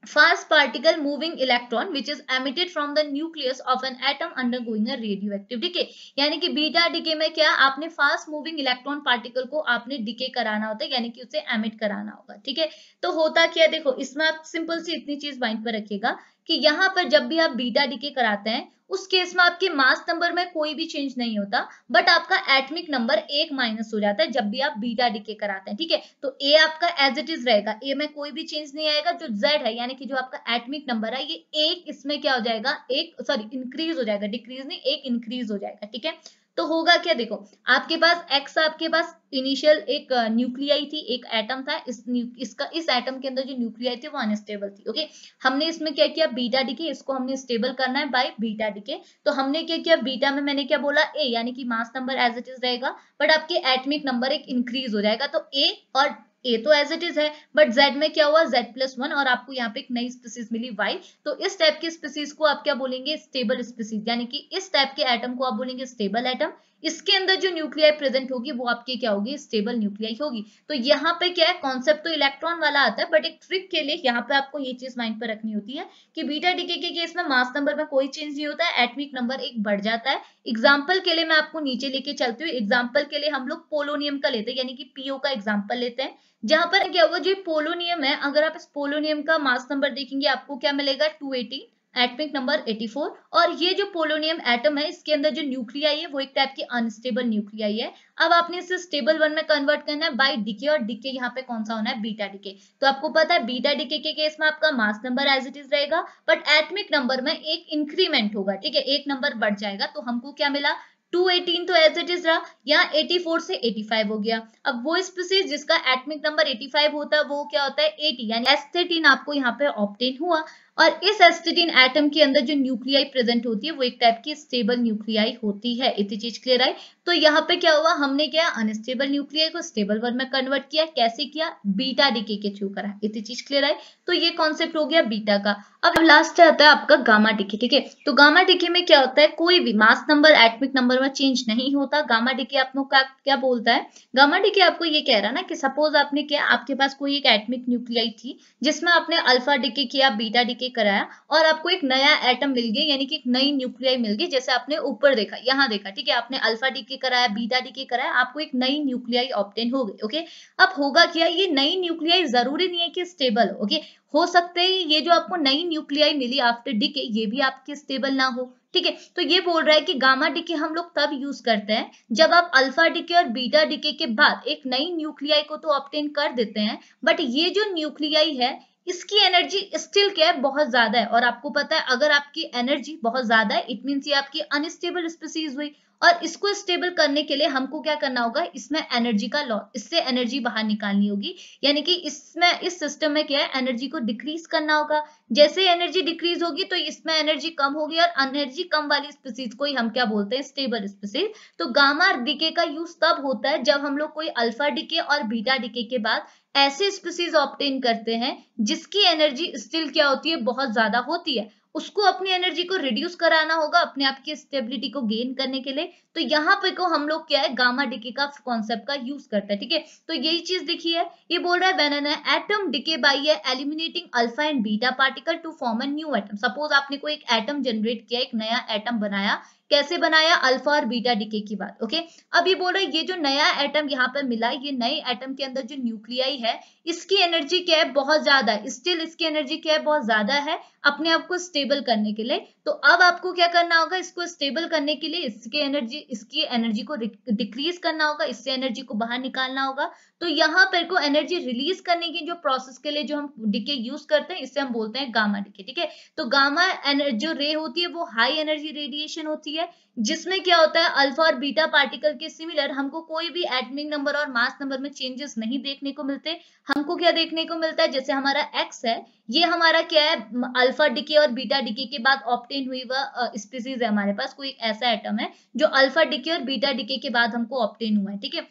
fast fast particle moving electron which is emitted from the nucleus of an atom undergoing a radioactive decay यानी कि बीटा डिके में क्या आपने फास्ट मूविंग इलेक्ट्रॉन पार्टिकल को आपने डिके कराना होता है यानी कि उसे एमिट कराना होगा ठीक है तो होता क्या देखो इसमें आप सिंपल सी इतनी चीज माइंड पर रखिएगा कि यहाँ पर जब भी आप बीटा डिके कराते हैं उस केस में आपके मास नंबर में कोई भी चेंज नहीं होता बट आपका एटमिक नंबर एक माइनस हो जाता है जब भी आप बीटा डीके कराते हैं ठीक है तो ए आपका एज इट इज रहेगा ए में कोई भी चेंज नहीं आएगा जो जेड है यानी कि जो आपका एटमिक नंबर है ये एक इसमें क्या हो जाएगा एक सॉरी इंक्रीज हो जाएगा डिक्रीज नहीं एक इंक्रीज हो जाएगा ठीक है तो होगा क्या देखो आपके पास x आपके पास इनिशियल एक न्यूक्लियाई थी एक एटम था इस इसका इस एटम के अंदर जो न्यूक्लियाई थी वो अनस्टेबल थी ओके हमने इसमें क्या किया बीटा डीके इसको हमने स्टेबल करना है बाय बीटा डीके तो हमने क्या किया बीटा में मैंने क्या बोला ए यानी कि mass number as it is रहेगा बट आपके एटमिक नंबर एक इंक्रीज हो जाएगा तो ए और ए तो एज इट इज है बट जेड में क्या हुआ जेड प्लस वन और आपको यहाँ पे एक नई स्पीसीज मिली वाई तो इस टाइप की स्पीसीज को आप क्या बोलेंगे स्टेबल स्पीसीज यानी कि इस टाइप के एटम को आप बोलेंगे स्टेबल एटम इसके अंदर जो न्यूक्लियाई प्रेजेंट होगी वो आपकी क्या होगी स्टेबल न्यूक्लियाई होगी तो यहाँ पे क्या है कॉन्सेप्ट तो इलेक्ट्रॉन वाला आता है बट एक ट्रिक के लिए यहाँ पे आपको ये चीज माइंड पर रखनी होती है कि बीटा डीके के केस में मास नंबर में कोई चेंज नहीं होता है एटमिक नंबर एक बढ़ जाता है एग्जाम्पल के लिए मैं आपको नीचे लेके चलती हूँ एग्जाम्पल के लिए हम लोग पोलोनियम का लेते हैं यानी कि पीओ का एग्जाम्पल लेते हैं जहां पर क्या हुआ जो पोलोनियम है अगर आप इस पोलोनियम का मास नंबर देखेंगे आपको क्या मिलेगा टू एटमिक नंबर 84 और ये जो पोलोनियम एटम है इसके अंदर जो न्यूक्लियाई है वो एक टाइप की अनस्टेबल न्यूक्लियाई है अब आपने इसे स्टेबल वन में कन्वर्ट करना है बाय डीके और डीके यहाँ पे कौन सा होना है बीटा डीके तो आपको पता है बीटा डीके के केस में आपका mass number as it is रहेगा बट एटमिक नंबर में एक इंक्रीमेंट होगा ठीक है एक नंबर बढ़ जाएगा तो हमको क्या मिला 218 तो एज इट इज रहा यहाँ 84 से 85 हो गया अब वो स्पीसीज जिसका एटमिक नंबर 85 होता है वो क्या होता है 80 यानी एस आपको यहाँ पे ऑप्टेन हुआ और इस एस्टिडीन एटम के अंदर जो न्यूक्लियाई प्रेजेंट होती है वो एक टाइप की स्टेबल न्यूक्लियाई होती है इतनी चीज क्लियर आई तो यहाँ पे क्या हुआ हमने क्या अनस्टेबल न्यूक्लियाई को स्टेबल वन में कन्वर्ट किया कैसे किया बीटा डीके के थ्रू करा इतनी चीज क्लियर आई तो ये कॉन्सेप्ट हो गया बीटा का अब लास्ट आता है आपका गामा डीके ठीक है तो गामा डीके में क्या होता है कोई भी मास नंबर एटमिक नंबर में चेंज नहीं होता गामा डीके आप क्या क्या बोलता है गामा डीके आपको ये कह रहा ना कि सपोज आपने क्या आपके पास कोई एक एटमिक न्यूक्लियाई थी जिसमें आपने अल्फा डीके किया बीटा डीके ये कराया और आपको एक नया एटम मिल गया यानी कि एक नई न्यूक्लियाई मिल गई जैसे आपने ऊपर देखा यहाँ देखा ठीक है आपने अल्फा डी के कराया बीटा डी के कराया आपको एक नई न्यूक्लियाई ऑप्टेन हो गई ओके अब होगा क्या ये नई न्यूक्लियाई जरूरी नहीं है कि स्टेबल ओके हो सकते हैं ये जो आपको नई न्यूक्लियाई मिली आफ्टर डी के ये भी आपके स्टेबल ना हो ठीक है तो ये बोल रहा है कि गामा डीके हम लोग तब यूज करते हैं जब आप अल्फा डीके और बीटा डीके के बाद एक नई न्यूक्लियाई को तो ऑप्टेन कर देते हैं बट ये जो न्यूक्लियाई है इसकी एनर्जी स्टिल क्या है बहुत ज्यादा है और आपको पता है अगर आपकी एनर्जी बहुत ज्यादा है इट मीन ये आपकी अनस्टेबल स्पीसीज हुई और इसको स्टेबल करने के लिए हमको क्या करना होगा इसमें एनर्जी का लॉ इससे एनर्जी बाहर निकालनी होगी यानी कि इसमें इस सिस्टम में क्या है एनर्जी को डिक्रीज करना होगा जैसे एनर्जी डिक्रीज होगी तो इसमें एनर्जी कम होगी और एनर्जी कम वाली स्पीसीज को ही हम क्या बोलते हैं स्टेबल स्पीसीज तो गामा डिके का यूज तब होता है जब हम लोग कोई अल्फा डिके और बीटा डिके के बाद ऐसे स्पीसीज ऑप्टेन करते हैं जिसकी एनर्जी स्टिल क्या होती है बहुत ज्यादा होती है उसको अपनी एनर्जी को रिड्यूस कराना होगा अपने आप की स्टेबिलिटी को गेन करने के लिए तो यहाँ पे को हम लोग क्या है गामा डिके का कॉन्सेप्ट का यूज करते हैं ठीक है तो यही चीज देखिए है ये बोल रहा है when an atom decay by eliminating alpha and beta particle to form a new atom suppose आपने कोई एक एटम जनरेट किया एक नया एटम बनाया कैसे बनाया अल्फा और बीटा डिके की बात ओके अब ये बोल रहा है ये जो नया एटम यहाँ पर मिला ये नए एटम के अंदर जो न्यूक्लियाई है इसकी एनर्जी क्या है बहुत ज्यादा है स्टिल इसकी एनर्जी क्या है बहुत ज्यादा है अपने आप को स्टेबल करने के लिए तो अब आपको क्या करना होगा इसको स्टेबल करने के लिए इसकी एनर्जी इसकी एनर्जी को डिक्रीज करना होगा इससे एनर्जी को बाहर निकालना होगा तो यहाँ पर को एनर्जी रिलीज करने की जो प्रोसेस के लिए जो हम डिके यूज करते हैं इससे हम बोलते हैं गामा डिके ठीक है तो गामा जो रे होती है वो हाई एनर्जी रेडिएशन होती है जिसमें क्या होता है अल्फा और बीटा पार्टिकल के सिमिलर हमको कोई भी एटमिक नंबर और मास नंबर में चेंजेस नहीं देखने को मिलते हम हमको क्या देखने को मिलता है जैसे हमारा एक्स है ये हमारा क्या है अल्फा डिके और बीटा डिके के बाद ऑप्टेन हुई वह स्पीसीज है हमारे पास कोई ऐसा एटम है जो अल्फा डिके और बीटा डिके के बाद हमको ऑप्टेन हुआ है ठीक है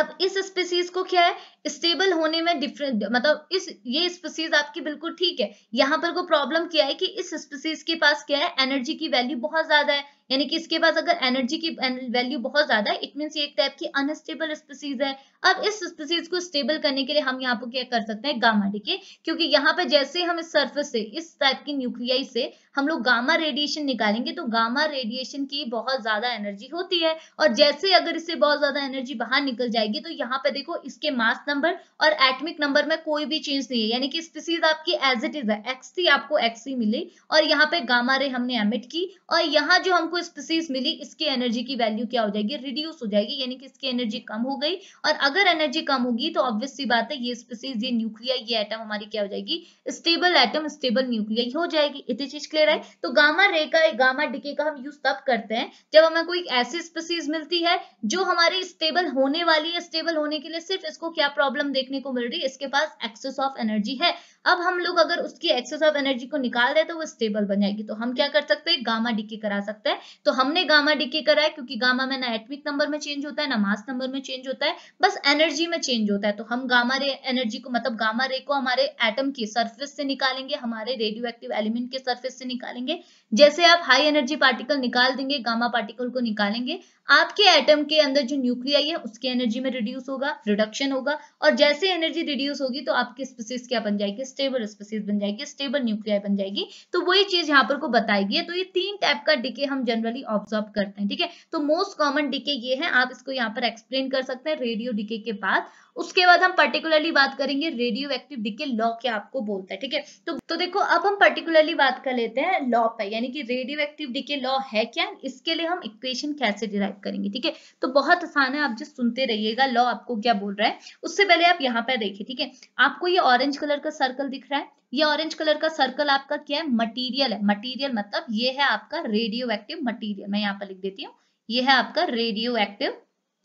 अब इस स्पीसीज को क्या है स्टेबल होने में डिफरेंट मतलब इस ये स्पीसीज आपकी बिल्कुल ठीक है यहाँ पर को प्रॉब्लम क्या है कि इस स्पीसीज के पास क्या है एनर्जी की वैल्यू बहुत ज्यादा है यानी कि इसके पास अगर एनर्जी की वैल्यू बहुत ज्यादा है इट मीन एक टाइप की अनस्टेबल स्पीसीज है अब इस स्पीसीज को स्टेबल करने के लिए हम यहाँ पर क्या कर सकते हैं गामा देखिए क्योंकि यहाँ पे जैसे हम इस सर्फेस से इस टाइप की न्यूक्लियाई से हम लोग गामा रेडिएशन निकालेंगे तो गामा रेडिएशन की बहुत ज्यादा एनर्जी होती है और जैसे अगर इससे बहुत ज्यादा एनर्जी बाहर निकल जाएगी तो यहाँ पे देखो इसके मास नंबर और एटमिक नंबर में कोई भी चेंज नहीं है यानी कि स्पीसीज आपकी एज इट इज है एक्स थी आपको एक्स ही मिली और यहाँ पे गामा रे हमने एमिट की और यहाँ जो हम हमको स्पीसीज मिली इसकी एनर्जी की वैल्यू क्या हो जाएगी रिड्यूस हो जाएगी यानी कि इसकी एनर्जी कम हो गई और अगर एनर्जी कम होगी तो ऑब्वियस सी बात है ये स्पीसीज ये न्यूक्लिया ये एटम हमारी क्या हो जाएगी स्टेबल एटम स्टेबल न्यूक्लिया हो जाएगी इतनी चीज क्लियर है तो गामा रे का गामा डिके का हम यूज तब करते हैं जब हमें कोई ऐसी स्पीसीज मिलती है जो हमारी स्टेबल होने वाली है स्टेबल होने के लिए सिर्फ इसको क्या प्रॉब्लम देखने को मिल रही है इसके पास एक्सेस ऑफ एनर्जी है अब हम लोग अगर उसकी एक्सेस ऑफ एनर्जी को निकाल दें तो वो स्टेबल बन जाएगी तो हम क्या कर सकते हैं गामा डिके करा सकते हैं तो हमने गामा डिके करा है क्योंकि गामा में ना एटमिक नंबर में चेंज होता है ना मास नंबर में चेंज होता है बस एनर्जी में चेंज होता है तो हम गामा रे एनर्जी को मतलब गामा रे को हमारे एटम की सर्फेस से निकालेंगे हमारे रेडियो एक्टिव एलिमेंट के सर्फेस से निकालेंगे जैसे आप हाई एनर्जी पार्टिकल निकाल देंगे गामा पार्टिकल को निकालेंगे आपके एटम के अंदर जो न्यूक्लियाई है उसकी एनर्जी में रिड्यूस होगा रिडक्शन होगा और जैसे एनर्जी रिड्यूस होगी तो आपकी स्पेसिस क्या बन जाएगी स्टेबल स्पेसिस बन जाएगी स्टेबल न्यूक्लियाई बन जाएगी तो वही चीज यहाँ पर को बताएगी तो ये तीन टाइप का डिके हम जनरली ऑब्जर्व करते हैं ठीक है तो मोस्ट कॉमन डिके ये है आप इसको यहाँ पर एक्सप्लेन कर सकते हैं रेडियो डिके के बाद उसके बाद हम पर्टिकुलरली बात करेंगे रेडियो एक्टिव डिके लॉ क्या आपको बोलता है ठीक है तो, तो देखो अब हम पर्टिकुलरली बात कर लेते हैं लॉ पे यानी कि रेडियो एक्टिव डिके लॉ है क्या इसके लिए हम इक्वेशन कैसे डिराइव करेंगे ठीक है तो बहुत आसान है आप जो सुनते रहिएगा लॉ आपको क्या बोल रहा है उससे पहले आप यहाँ पर देखिए ठीक है आपको ये ऑरेंज कलर का सर्कल दिख रहा है ये ऑरेंज कलर का सर्कल आपका क्या है मटेरियल है मटेरियल मतलब ये है आपका रेडियो एक्टिव मटीरियल मैं यहाँ पर लिख देती हूँ ये है आपका रेडियो एक्टिव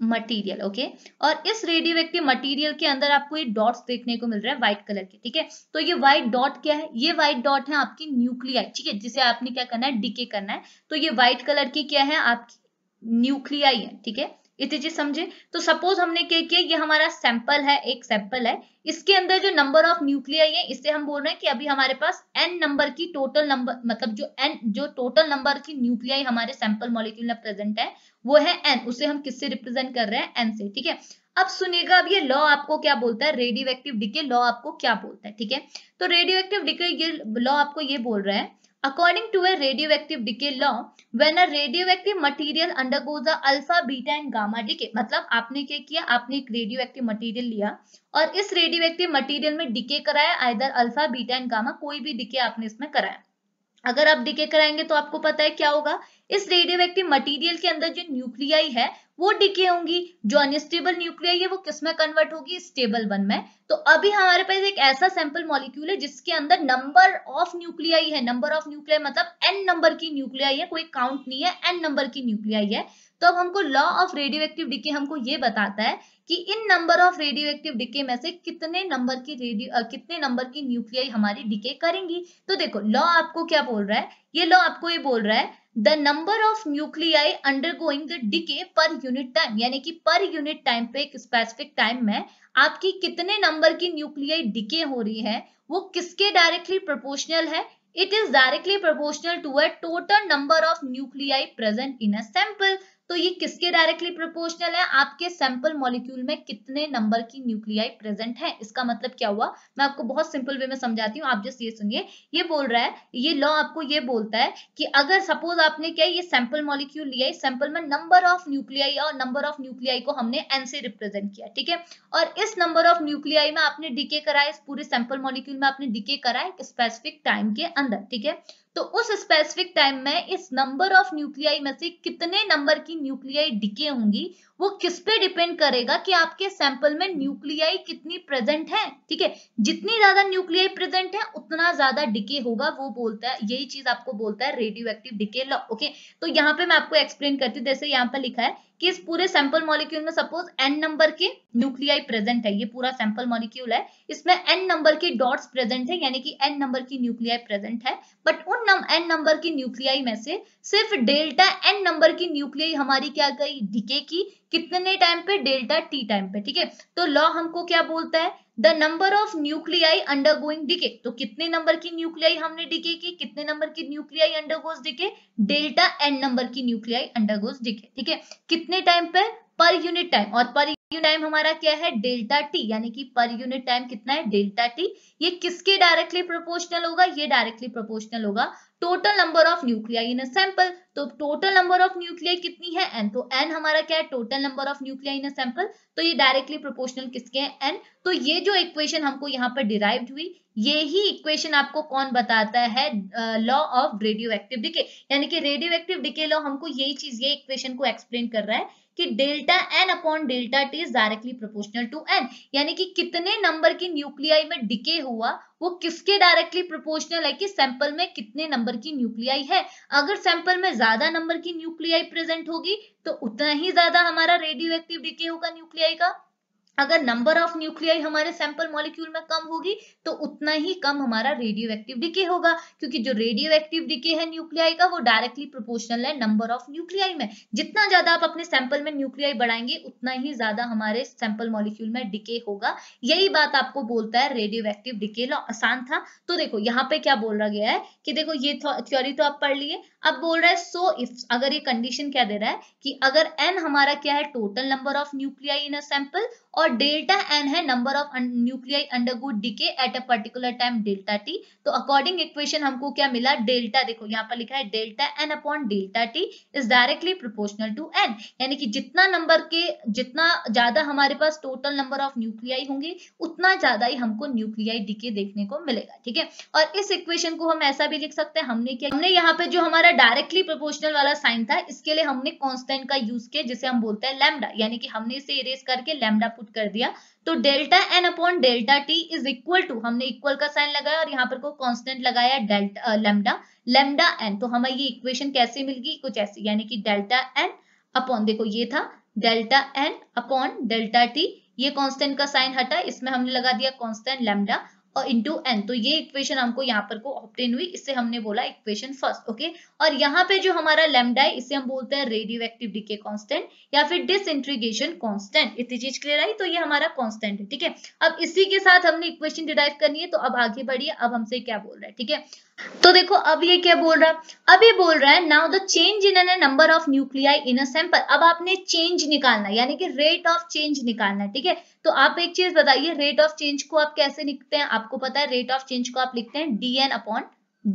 मटेरियल ओके और इस रेडियो एक्टिव मटीरियल के अंदर आपको ये डॉट्स देखने को मिल रहा है व्हाइट कलर के ठीक है तो ये व्हाइट डॉट क्या है ये व्हाइट डॉट है आपकी न्यूक्लियाई ठीक है जिसे आपने क्या करना है डीके करना है तो ये व्हाइट कलर की क्या है आपकी न्यूक्लियाई है ठीक है इतनी चीज समझे तो सपोज हमने क्या किया ये हमारा सैंपल है एक सैंपल है इसके अंदर जो नंबर ऑफ न्यूक्लियाई है इससे हम बोल रहे हैं कि अभी हमारे पास एन नंबर की टोटल नंबर मतलब जो एन जो टोटल नंबर की न्यूक्लियाई हमारे सैंपल मॉलिक्यूल में प्रेजेंट है वो है एन उसे हम किससे रिप्रेजेंट कर रहे हैं एन से ठीक है अब सुनिएगा अब ये लॉ आपको क्या बोलता है रेडियो एक्टिव डिके लॉ आपको क्या बोलता है ठीक है तो रेडियो एक्टिव डिके ये लॉ आपको ये बोल रहा है according to a radioactive decay law when a radioactive material goes alpha beta and gamma decay मतलब आपने क्या किया आपने एक रेडियो एक्टिव मटीरियल लिया और इस रेडियो एक्टिव मटीरियल में डिके कराया either alpha beta and gamma कोई भी डिके आपने इसमें कराया अगर आप डिके कराएंगे तो आपको पता है क्या होगा इस रेडियो एक्टिव मटीरियल के अंदर जो न्यूक्लियाई है वो डिके होंगी जो अनस्टेबल न्यूक्लियाई है वो किस में कन्वर्ट होगी स्टेबल वन में तो अभी हमारे पास एक ऐसा सैंपल मॉलिक्यूल है जिसके अंदर नंबर ऑफ न्यूक्लियाई है नंबर ऑफ न्यूक्लियाई मतलब एन नंबर की न्यूक्लियाई है कोई काउंट नहीं है एन नंबर की न्यूक्लियाई है तो अब हमको law of radioactive decay हमको ये बताता है कि इन number of radioactive decay में से कितने नंबर की रेडियो कितने नंबर की न्यूक्लियाई हमारी डिके करेंगी तो देखो लॉ आपको क्या बोल रहा है ये लॉ आपको ये बोल रहा है the number of nuclei undergoing the decay per unit time यानी कि पर यूनिट टाइम पे एक स्पेसिफिक टाइम में आपकी कितने नंबर की न्यूक्लियाई डिके हो रही है वो किसके डायरेक्टली प्रोपोर्शनल है it is directly proportional to a total number of nuclei present in a sample तो ये किसके डायरेक्टली प्रोपोर्शनल है आपके सैंपल मॉलिक्यूल में कितने नंबर की न्यूक्लियाई प्रेजेंट है इसका मतलब क्या हुआ मैं आपको बहुत सिंपल वे में समझाती हूँ आप जस्ट ये सुनिए ये बोल रहा है ये लॉ आपको ये बोलता है कि अगर सपोज आपने क्या ये सैंपल मॉलिक्यूल लिया इस सैंपल में नंबर ऑफ न्यूक्लियाई और नंबर ऑफ न्यूक्लियाई को हमने एन से रिप्रेजेंट किया ठीक है और इस नंबर ऑफ न्यूक्लियाई में आपने डीके कराया इस पूरे सैंपल मॉलिक्यूल में आपने डीके कराया एक स्पेसिफिक टाइम के अंदर ठीक है तो उस स्पेसिफिक टाइम में इस नंबर ऑफ न्यूक्लियाई में से कितने नंबर की न्यूक्लियाई डिके होंगी वो किस पे डिपेंड करेगा कि आपके सैंपल में न्यूक्लियाई कितनी प्रेजेंट है ठीक है जितनी ज्यादा न्यूक्लियाई प्रेजेंट है उतना ज्यादा डिके होगा वो बोलता है यही चीज आपको बोलता है radioactive decay law okay तो यहाँ पे मैं आपको एक्सप्लेन करती हूँ जैसे यहाँ पर लिखा है कि इस पूरे सैंपल मॉलिक्यूल में सपोज एन नंबर के न्यूक्लियाई प्रेजेंट है ये पूरा सैंपल मॉलिक्यूल है इसमें एन नंबर के डॉट्स प्रेजेंट है यानी कि एन नंबर की न्यूक्लियाई प्रेजेंट है बट उन एन नंबर की न्यूक्लियाई में से सिर्फ डेल्टा एन नंबर की न्यूक्लियाई हमारी क्या गई डिके की कितने टाइम पे डेल्टा टी टाइम पे ठीक है तो लॉ हमको क्या बोलता है the number of nuclei undergoing decay तो कितने नंबर की न्यूक्लियाई हमने डिके की कितने नंबर की nuclei undergoes decay delta N number की न्यूक्लियाई अंडर गोज डिके ठीक है कितने टाइम पे पर यूनिट टाइम और पर यू टाइम हमारा क्या है डेल्टा टी यानी कि पर यूनिट टाइम कितना है डेल्टा टी ये किसके डायरेक्टली प्रोपोर्शनल होगा ये डायरेक्टली प्रोपोर्शनल होगा total number of nuclei in a sample तो टोटल नंबर ऑफ न्यूक्लियाई कितनी है एन तो एन हमारा क्या है total number of nuclei in a sample तो ये डायरेक्टली प्रोपोर्शनल किसके हैं एन तो ये जो इक्वेशन हमको यहाँ पर डिराइव हुई ये ही इक्वेशन आपको कौन बताता है law of radioactive decay यानी कि रेडियो एक्टिव डिके लॉ हमको यही चीज ये इक्वेशन को एक्सप्लेन कर रहा है कि delta N upon delta T is directly proportional to N यानी कि कितने नंबर की न्यूक्लियाई में डिके हुआ वो किसके डायरेक्टली प्रोपोर्शनल है कि सैंपल में कितने नंबर की न्यूक्लियाई है अगर सैंपल में ज्यादा नंबर की न्यूक्लियाई प्रेजेंट होगी तो उतना ही ज्यादा हमारा रेडियो एक्टिव डिके होगा न्यूक्लियाई का अगर नंबर ऑफ न्यूक्लियाई हमारे सैंपल मॉलिक्यूल में कम होगी तो उतना ही कम हमारा रेडियो एक्टिव डिके होगा क्योंकि जो रेडियो एक्टिव डिके है न्यूक्लियाई का वो डायरेक्टली प्रोपोर्शनल है नंबर ऑफ न्यूक्लियाई में जितना ज्यादा आप अपने सैंपल में न्यूक्लियाई बढ़ाएंगे उतना ही ज्यादा हमारे सैंपल मॉलिक्यूल में डिके होगा यही बात आपको बोलता है रेडियो एक्टिव डिके लॉ आसान था तो देखो यहाँ पे क्या बोल रहा गया है कि देखो ये थ्योरी तो आप पढ़ लिए अब बोल रहा है सो इफ अगर ये कंडीशन क्या दे रहा है कि अगर एन हमारा क्या है total number of nuclei in a sample और और डेल्टा एन है number of nuclei undergo decay at a particular time delta T तो अकॉर्डिंग इक्वेशन हमको क्या मिला डेल्टा देखो यहाँ पर लिखा है delta N upon delta T is directly proportional to N यानी कि जितना नंबर के जितना ज्यादा हमारे पास टोटल नंबर ऑफ न्यूक्लियाई होंगे उतना ज्यादा ही हमको न्यूक्लियाई डीके देखने को मिलेगा ठीक है और इस इक्वेशन को हम ऐसा भी लिख सकते हैं हमने क्या हमने यहाँ पे जो हमारा डायरेक्टली प्रोपोर्शनल वाला साइन था इसके लिए हमने कॉन्स्टेंट का यूज किया जिसे हम बोलते हैं लेमडा यानी कि हमने इसे इरेज करके लेमडा पुट कर दिया तो delta N upon delta T is equal to हमने इक्वल का साइन लगाया और यहाँ पर को कांस्टेंट लगाया डेल्टा लेमडा लेमडा एन तो हमें ये इक्वेशन कैसे मिल गई कुछ ऐसी यानी कि डेल्टा एन अपॉन देखो ये था delta N upon delta T ये कांस्टेंट का साइन हटा इसमें हमने लगा दिया कांस्टेंट लेमडा और इंटू एन तो ये इक्वेशन हमको यहाँ पर को ऑप्टेन हुई इससे हमने बोला इक्वेशन फर्स्ट ओके और यहाँ पे जो हमारा लेमडा है इसे हम बोलते हैं radioactive decay constant या फिर डिसइंट्रीगेशन कॉन्स्टेंट इतनी चीज क्लियर आई तो ये हमारा कॉन्स्टेंट है ठीक है अब इसी के साथ हमने इक्वेशन डिराइव करनी है तो अब आगे बढ़िए अब हमसे क्या बोल रहा है ठीक है तो देखो अब ये क्या बोल रहा है अब ये बोल रहा है now the change in N number of nuclei in a sample अब आपने चेंज निकालना यानी कि रेट ऑफ चेंज निकालना है ठीक है तो आप एक चीज बताइए रेट ऑफ चेंज को आप कैसे लिखते हैं आपको पता है रेट ऑफ चेंज को आप लिखते हैं D N upon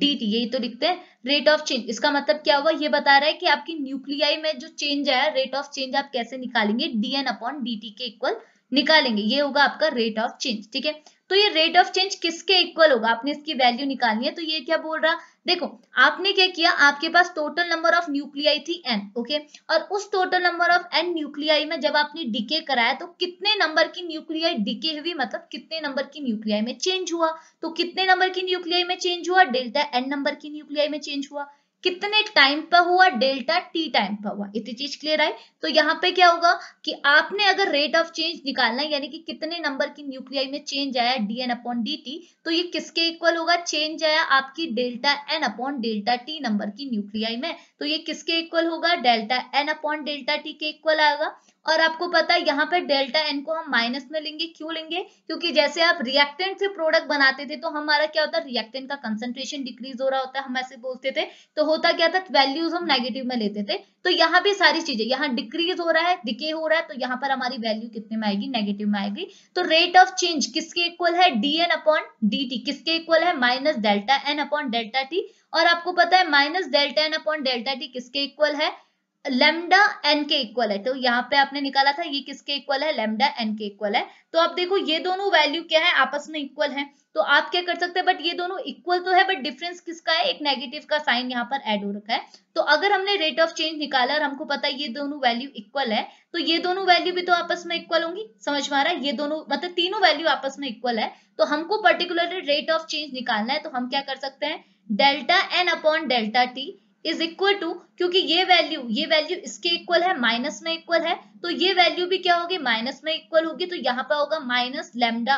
D T यही तो लिखते हैं रेट ऑफ चेंज इसका मतलब क्या हुआ ये बता रहा है कि आपकी न्यूक्लियाई में जो चेंज आया रेट ऑफ चेंज आप कैसे निकालेंगे D N upon D T के इक्वल निकालेंगे ये होगा आपका रेट ऑफ चेंज ठीक है तो ये रेट ऑफ चेंज किसके इक्वल होगा आपने इसकी वैल्यू निकालनी है तो ये क्या बोल रहा देखो आपने क्या किया आपके पास टोटल नंबर ऑफ न्यूक्लियाई थी एन ओके और उस total number of N nuclei में जब आपने डिके कराया तो कितने नंबर की न्यूक्लियाई डिके हुई मतलब कितने नंबर की न्यूक्लियाई में चेंज हुआ तो कितने नंबर की न्यूक्लियाई में चेंज हुआ डेल्टा एन नंबर की न्यूक्लियाई में चेंज हुआ कितने टाइम पर हुआ डेल्टा टी टाइम पर हुआ इतनी चीज क्लियर आई तो यहाँ पे क्या होगा कि आपने अगर रेट ऑफ चेंज निकालना है यानी कि कितने नंबर की न्यूक्लियाई में चेंज आया D N upon D T तो ये किसके इक्वल होगा चेंज आया आपकी delta N upon delta T number की न्यूक्लियाई में तो ये किसके इक्वल होगा delta N upon delta T के इक्वल आएगा और आपको पता है यहाँ पर डेल्टा एन को हम माइनस में लेंगे क्यों लेंगे क्योंकि जैसे आप रिएक्टेंट से प्रोडक्ट बनाते थे तो हमारा क्या होता है रिएक्टेंट का कंसेंट्रेशन डिक्रीज हो रहा होता है हम ऐसे बोलते थे तो होता क्या था वैल्यूज हम नेगेटिव में लेते थे तो यहाँ पे सारी चीजें यहाँ डिक्रीज हो रहा है डिके हो रहा है तो यहाँ पर हमारी वैल्यू कितने में आएगी नेगेटिव में आएगी तो रेट ऑफ चेंज किसके इक्वल है D N upon D T किसके इक्वल है minus delta N upon delta T और आपको पता है minus delta N upon delta T किसके इक्वल है लेमडा एन के इक्वल है तो यहाँ पे आपने निकाला था ये किसके इक्वल है लेमडा एन के इक्वल है तो आप देखो ये दोनों वैल्यू क्या है आपस में इक्वल है तो आप क्या कर सकते हैं बट ये दोनों इक्वल तो है बट डिफरेंस किसका है एक नेगेटिव का साइन यहाँ पर ऐड हो रखा है तो अगर हमने रेट ऑफ चेंज निकाला और हमको पता है ये दोनों वैल्यू इक्वल है तो ये दोनों वैल्यू भी तो आपस में इक्वल होंगी समझ में आ रहा है ये दोनों मतलब तीनों वैल्यू आपस में इक्वल है तो हमको पर्टिकुलरली रेट ऑफ चेंज निकालना है तो हम क्या कर सकते हैं delta N upon delta T is equal to क्योंकि ये वैल्यू ये वैल्यू इसके इक्वल है माइनस में इक्वल है तो ये वैल्यू भी क्या होगी माइनस में इक्वल होगी तो यहाँ पर होगा माइनस लेमडा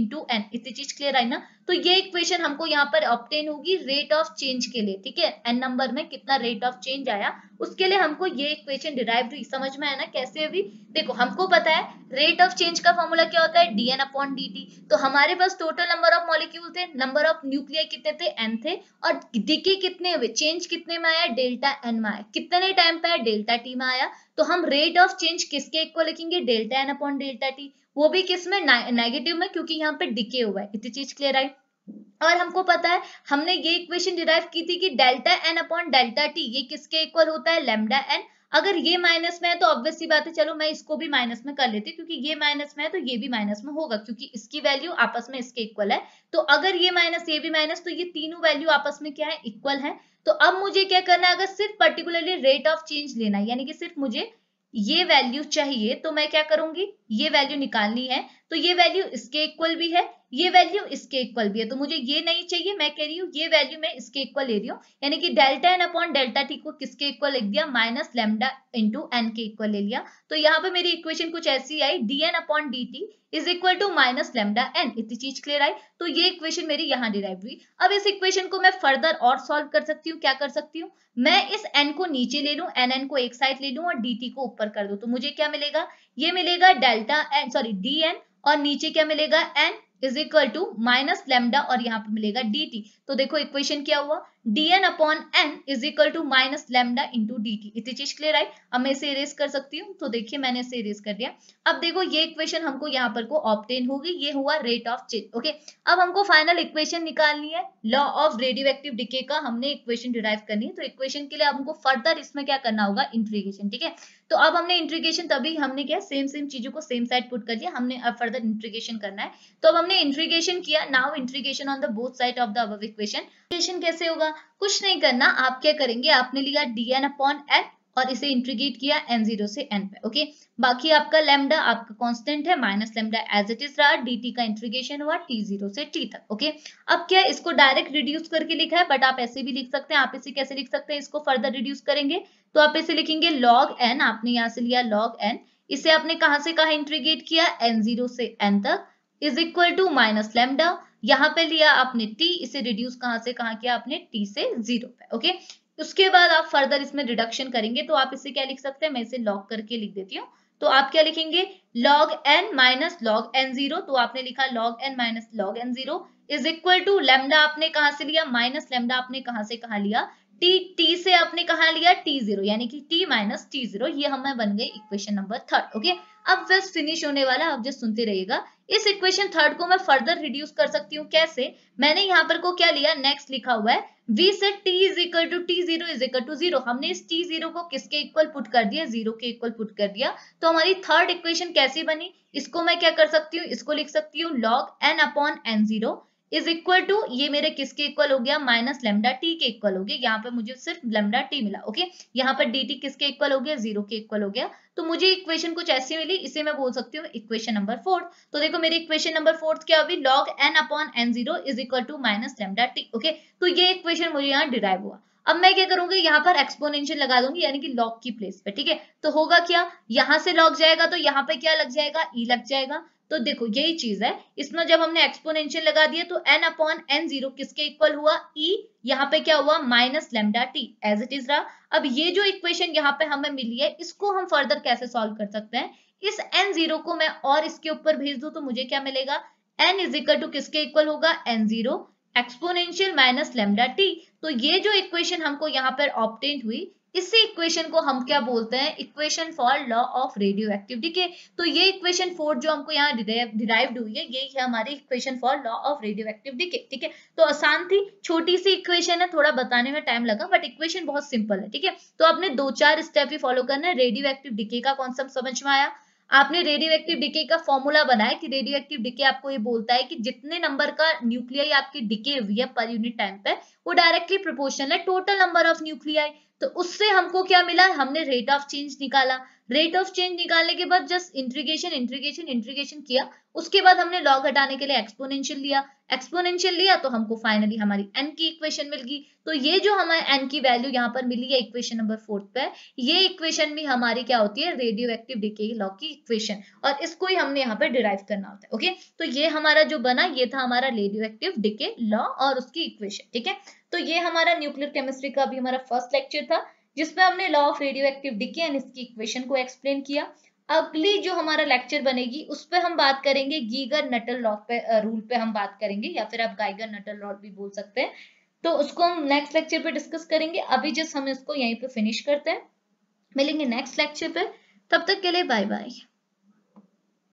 इंटू एन इतनी चीज क्लियर आई ना तो ये इक्वेशन हमको यहाँ पर ऑप्टेन होगी रेट ऑफ चेंज के लिए ठीक है एन नंबर में कितना रेट ऑफ चेंज आया उसके लिए हमको ये इक्वेशन डिराइव हुई समझ में आया ना कैसे अभी देखो हमको पता है रेट ऑफ चेंज का फॉर्मूला क्या होता है डीएन अपॉन डी तो हमारे पास टोटल नंबर ऑफ मॉलिक्यूल थे नंबर ऑफ न्यूक्लियर कितने थे एन थे और डीके कितने हुए चेंज कितने में आया डेल्टा एन में आया कितने टाइम पे आया डेल्टा टी में आया तो हम रेट ऑफ चेंज किसके इक्वल लिखेंगे delta N upon delta T वो भी किस में नेगेटिव में क्योंकि यहाँ पे डिके हुआ है इतनी चीज क्लियर आई और हमको पता है हमने ये इक्वेशन डिराइव की थी कि delta N upon delta T ये किसके इक्वल होता है लेमडा एन अगर ये माइनस में है तो ऑब्वियसली बात है चलो मैं इसको भी माइनस में कर लेती हूँ क्योंकि ये माइनस में है तो ये भी माइनस में होगा क्योंकि इसकी वैल्यू आपस में इसके इक्वल है तो अगर ये माइनस ये भी माइनस तो ये तीनों वैल्यू आपस में क्या है इक्वल है तो अब मुझे क्या करना है अगर सिर्फ पर्टिकुलरली रेट ऑफ चेंज लेना है यानी कि सिर्फ मुझे ये वैल्यू चाहिए तो मैं क्या करूंगी ये वैल्यू निकालनी है तो ये वैल्यू इसके इक्वल भी है ये वैल्यू इसके इक्वल भी है तो मुझे ये नहीं चाहिए मैं कह रही हूँ ये वैल्यू मैं इसके इक्वल ले रही हूँ यानी कि delta N upon delta T को किसके इक्वल लिख दिया माइनस लेमडा इंटू एन के इक्वल ले लिया तो यहाँ पे मेरी इक्वेशन कुछ ऐसी आई D N upon D T is equal to minus lambda N इतनी चीज क्लियर आई तो ये इक्वेशन मेरी यहाँ डिराइव हुई अब इस इक्वेशन को मैं फर्दर और सॉल्व कर सकती हूँ क्या कर सकती हूँ मैं इस एन को नीचे ले लू एन एन को एक साइड ले लू और डी टी को ऊपर कर दू तो मुझे क्या मिलेगा ये मिलेगा delta N sorry D N और नीचे क्या मिलेगा N is equal to minus lambda और यहाँ पे मिलेगा डी टी तो देखो इक्वेशन क्या हुआ dn upon n is equal to minus lambda into D इतनी चीज क्लियर आई अब मैं इसे इरेज कर सकती हूँ तो देखिए मैंने इसे इरेज कर दिया अब देखो ये इक्वेशन हमको यहाँ पर को ऑप्टेन होगी ये हुआ रेट ऑफ चेंज ओके अब हमको फाइनल इक्वेशन निकालनी है law of radioactive decay का हमने इक्वेशन डिराइव करनी है तो इक्वेशन के लिए हमको फर्दर इसमें क्या करना होगा इंट्रीगेशन ठीक है तो अब हमने इंट्रीगेशन तभी हमने क्या सेम सेम चीजों को सेम साइड पुट कर दिया हमने अब फर्दर इंट्रीगेशन करना है तो अब हमने इंट्रीगेशन किया now integration on the both side of the अब इक्वेशन इंट्रीगेशन कैसे होगा कुछ नहीं करना आप क्या करेंगे आपने लिया डी एन अपॉन एन और इसे इंट्रीगेट किया एन जीरो से एन पे ओके बाकी आपका लेमडा आपका कांस्टेंट है minus lambda as it is रहा dt का इंट्रीगेशन हुआ t जीरो से t तक ओके अब क्या इसको डायरेक्ट रिड्यूस करके लिखा है बट आप ऐसे भी लिख सकते हैं आप इसे कैसे लिख सकते हैं इसको फर्दर रिड्यूस करेंगे तो आप इसे लिखेंगे log n आपने यहाँ से लिया log n इसे आपने कहा से कहा इंट्रीगेट किया एन जीरो से एन तक is equal to minus lambda यहां पे लिया आपने t इसे रिड्यूस कहां से कहां किया आपने t से जीरो पे ओके उसके बाद आप फर्दर इसमें रिडक्शन करेंगे तो आप इसे क्या लिख सकते हैं मैं इसे लॉग करके लिख देती हूँ तो आप क्या लिखेंगे log n minus log n zero तो आपने लिखा log n minus log n zero is equal to lambda आपने कहा से लिया माइनस लेमडा आपने कहा से कहा लिया टी टी से आपने कहा लिया टी जीरो यानी कि टी माइनस टी जीरो ये हमें बन गई इक्वेशन नंबर थर्ड ओके अब बस फिनिश होने वाला आप जस्ट सुनते रहिएगा इस इक्वेशन थर्ड को मैं फर्दर रिड्यूस कर सकती हूँ कैसे मैंने यहाँ पर को क्या लिया नेक्स्ट लिखा हुआ है v से t is equal to t zero is equal to zero हमने इस t जीरो को किसके इक्वल पुट कर दिया जीरो के इक्वल पुट कर दिया तो हमारी थर्ड इक्वेशन कैसी बनी इसको मैं क्या कर सकती हूँ इसको लिख सकती हूँ log n upon n zero is equal to ये मेरे किसके इक्वल हो गया माइनस लेमडा टी के इक्वल हो गया यहाँ पर मुझे सिर्फ लेमडा टी मिला ओके यहाँ पर डी टी किसके इक्वल हो गया जीरो के इक्वल हो गया तो मुझे इक्वेशन कुछ ऐसी मिली इसे मैं बोल सकती हूँ इक्वेशन नंबर फोर्थ तो देखो मेरी इक्वेशन नंबर फोर्थ क्या होगी log n upon n zero is equal to minus lambda t okay तो ये इक्वेशन मुझे यहाँ डिराइव हुआ अब मैं क्या करूंगी यहाँ पर एक्सपोनेंशियल लगा दूंगी यानी कि लॉग की प्लेस पे ठीक है तो होगा क्या यहाँ से लॉग जाएगा तो यहाँ पे क्या लग जाएगा ई e लग जाएगा तो देखो यही चीज है इसमें जब हमने एक्सपोनेंशियल लगा दिया तो एन अपॉन एन जीरो किसके इक्वल हुआ ई e, यहाँ पे क्या हुआ minus lambda t as it is रहा अब ये जो इक्वेशन यहाँ पे हमें मिली है इसको हम फर्दर कैसे सॉल्व कर सकते हैं इस एन जीरो को मैं और इसके ऊपर भेज दू तो मुझे क्या मिलेगा एन इज इक्वल टू किसके इक्वल होगा n zero exponential minus lambda t तो ये जो इक्वेशन हमको यहाँ पर ऑप्टेंट हुई इसी इक्वेशन को हम क्या बोलते हैं equation for law of radioactive ठीक है तो ये इक्वेशन फोर जो हमको यहाँ डिराइव हुई है ये है हमारी equation for law of radioactive ठीक है ठीक है तो आसान थी छोटी सी इक्वेशन है थोड़ा बताने में टाइम लगा बट इक्वेशन बहुत सिंपल है ठीक है तो आपने दो चार स्टेप ही फॉलो करना है रेडियो एक्टिव डिके का कॉन्सेप्ट समझ में आया आपने रेडियो एक्टिव डिके का फॉर्मूला बनाया कि रेडियो एक्टिव डिके आपको ये बोलता है कि जितने नंबर का न्यूक्लियाई आपकी डिके हुई है पर यूनिट टाइम पे वो डायरेक्टली प्रोपोर्शनल है टोटल नंबर ऑफ न्यूक्लियाई तो उससे हमको क्या मिला हमने रेट ऑफ चेंज निकाला रेट ऑफ चेंज निकालने के बाद जस्ट इंट्रीगेशन इंट्रीगेशन इंट्रीगेशन किया उसके बाद हमने लॉग हटाने के लिए एक्सपोनेंशियल लिया एक्सपोनेंशियल लिया तो हमको फाइनली हमारी एन की इक्वेशन मिल गई तो ये जो हमारे एन की वैल्यू यहाँ पर मिली है इक्वेशन नंबर फोर्थ पे ये इक्वेशन भी हमारी क्या होती है रेडियो एक्टिव डिके लॉ की इक्वेशन और इसको ही हमने यहाँ पर डिराइव करना होता है ओके तो ये हमारा जो बना ये था हमारा रेडियो एक्टिव डिके लॉ और उसकी इक्वेशन ठीक है तो ये हमारा न्यूक्लियर केमिस्ट्री का अभी हमारा फर्स्ट लेक्चर था जिसमें हमने law of radioactive decay and इसकी इक्वेशन को एक्सप्लेन किया अगली जो हमारा लेक्चर बनेगी उस पर हम बात करेंगे गीगर नटल लॉ पे रूल पे हम बात करेंगे या फिर आप गाइगर नटल लॉ भी बोल सकते हैं तो उसको हम नेक्स्ट लेक्चर पे डिस्कस करेंगे अभी जस्ट हम इसको यहीं पे फिनिश करते हैं मिलेंगे नेक्स्ट लेक्चर पे तब तक के लिए बाय बाय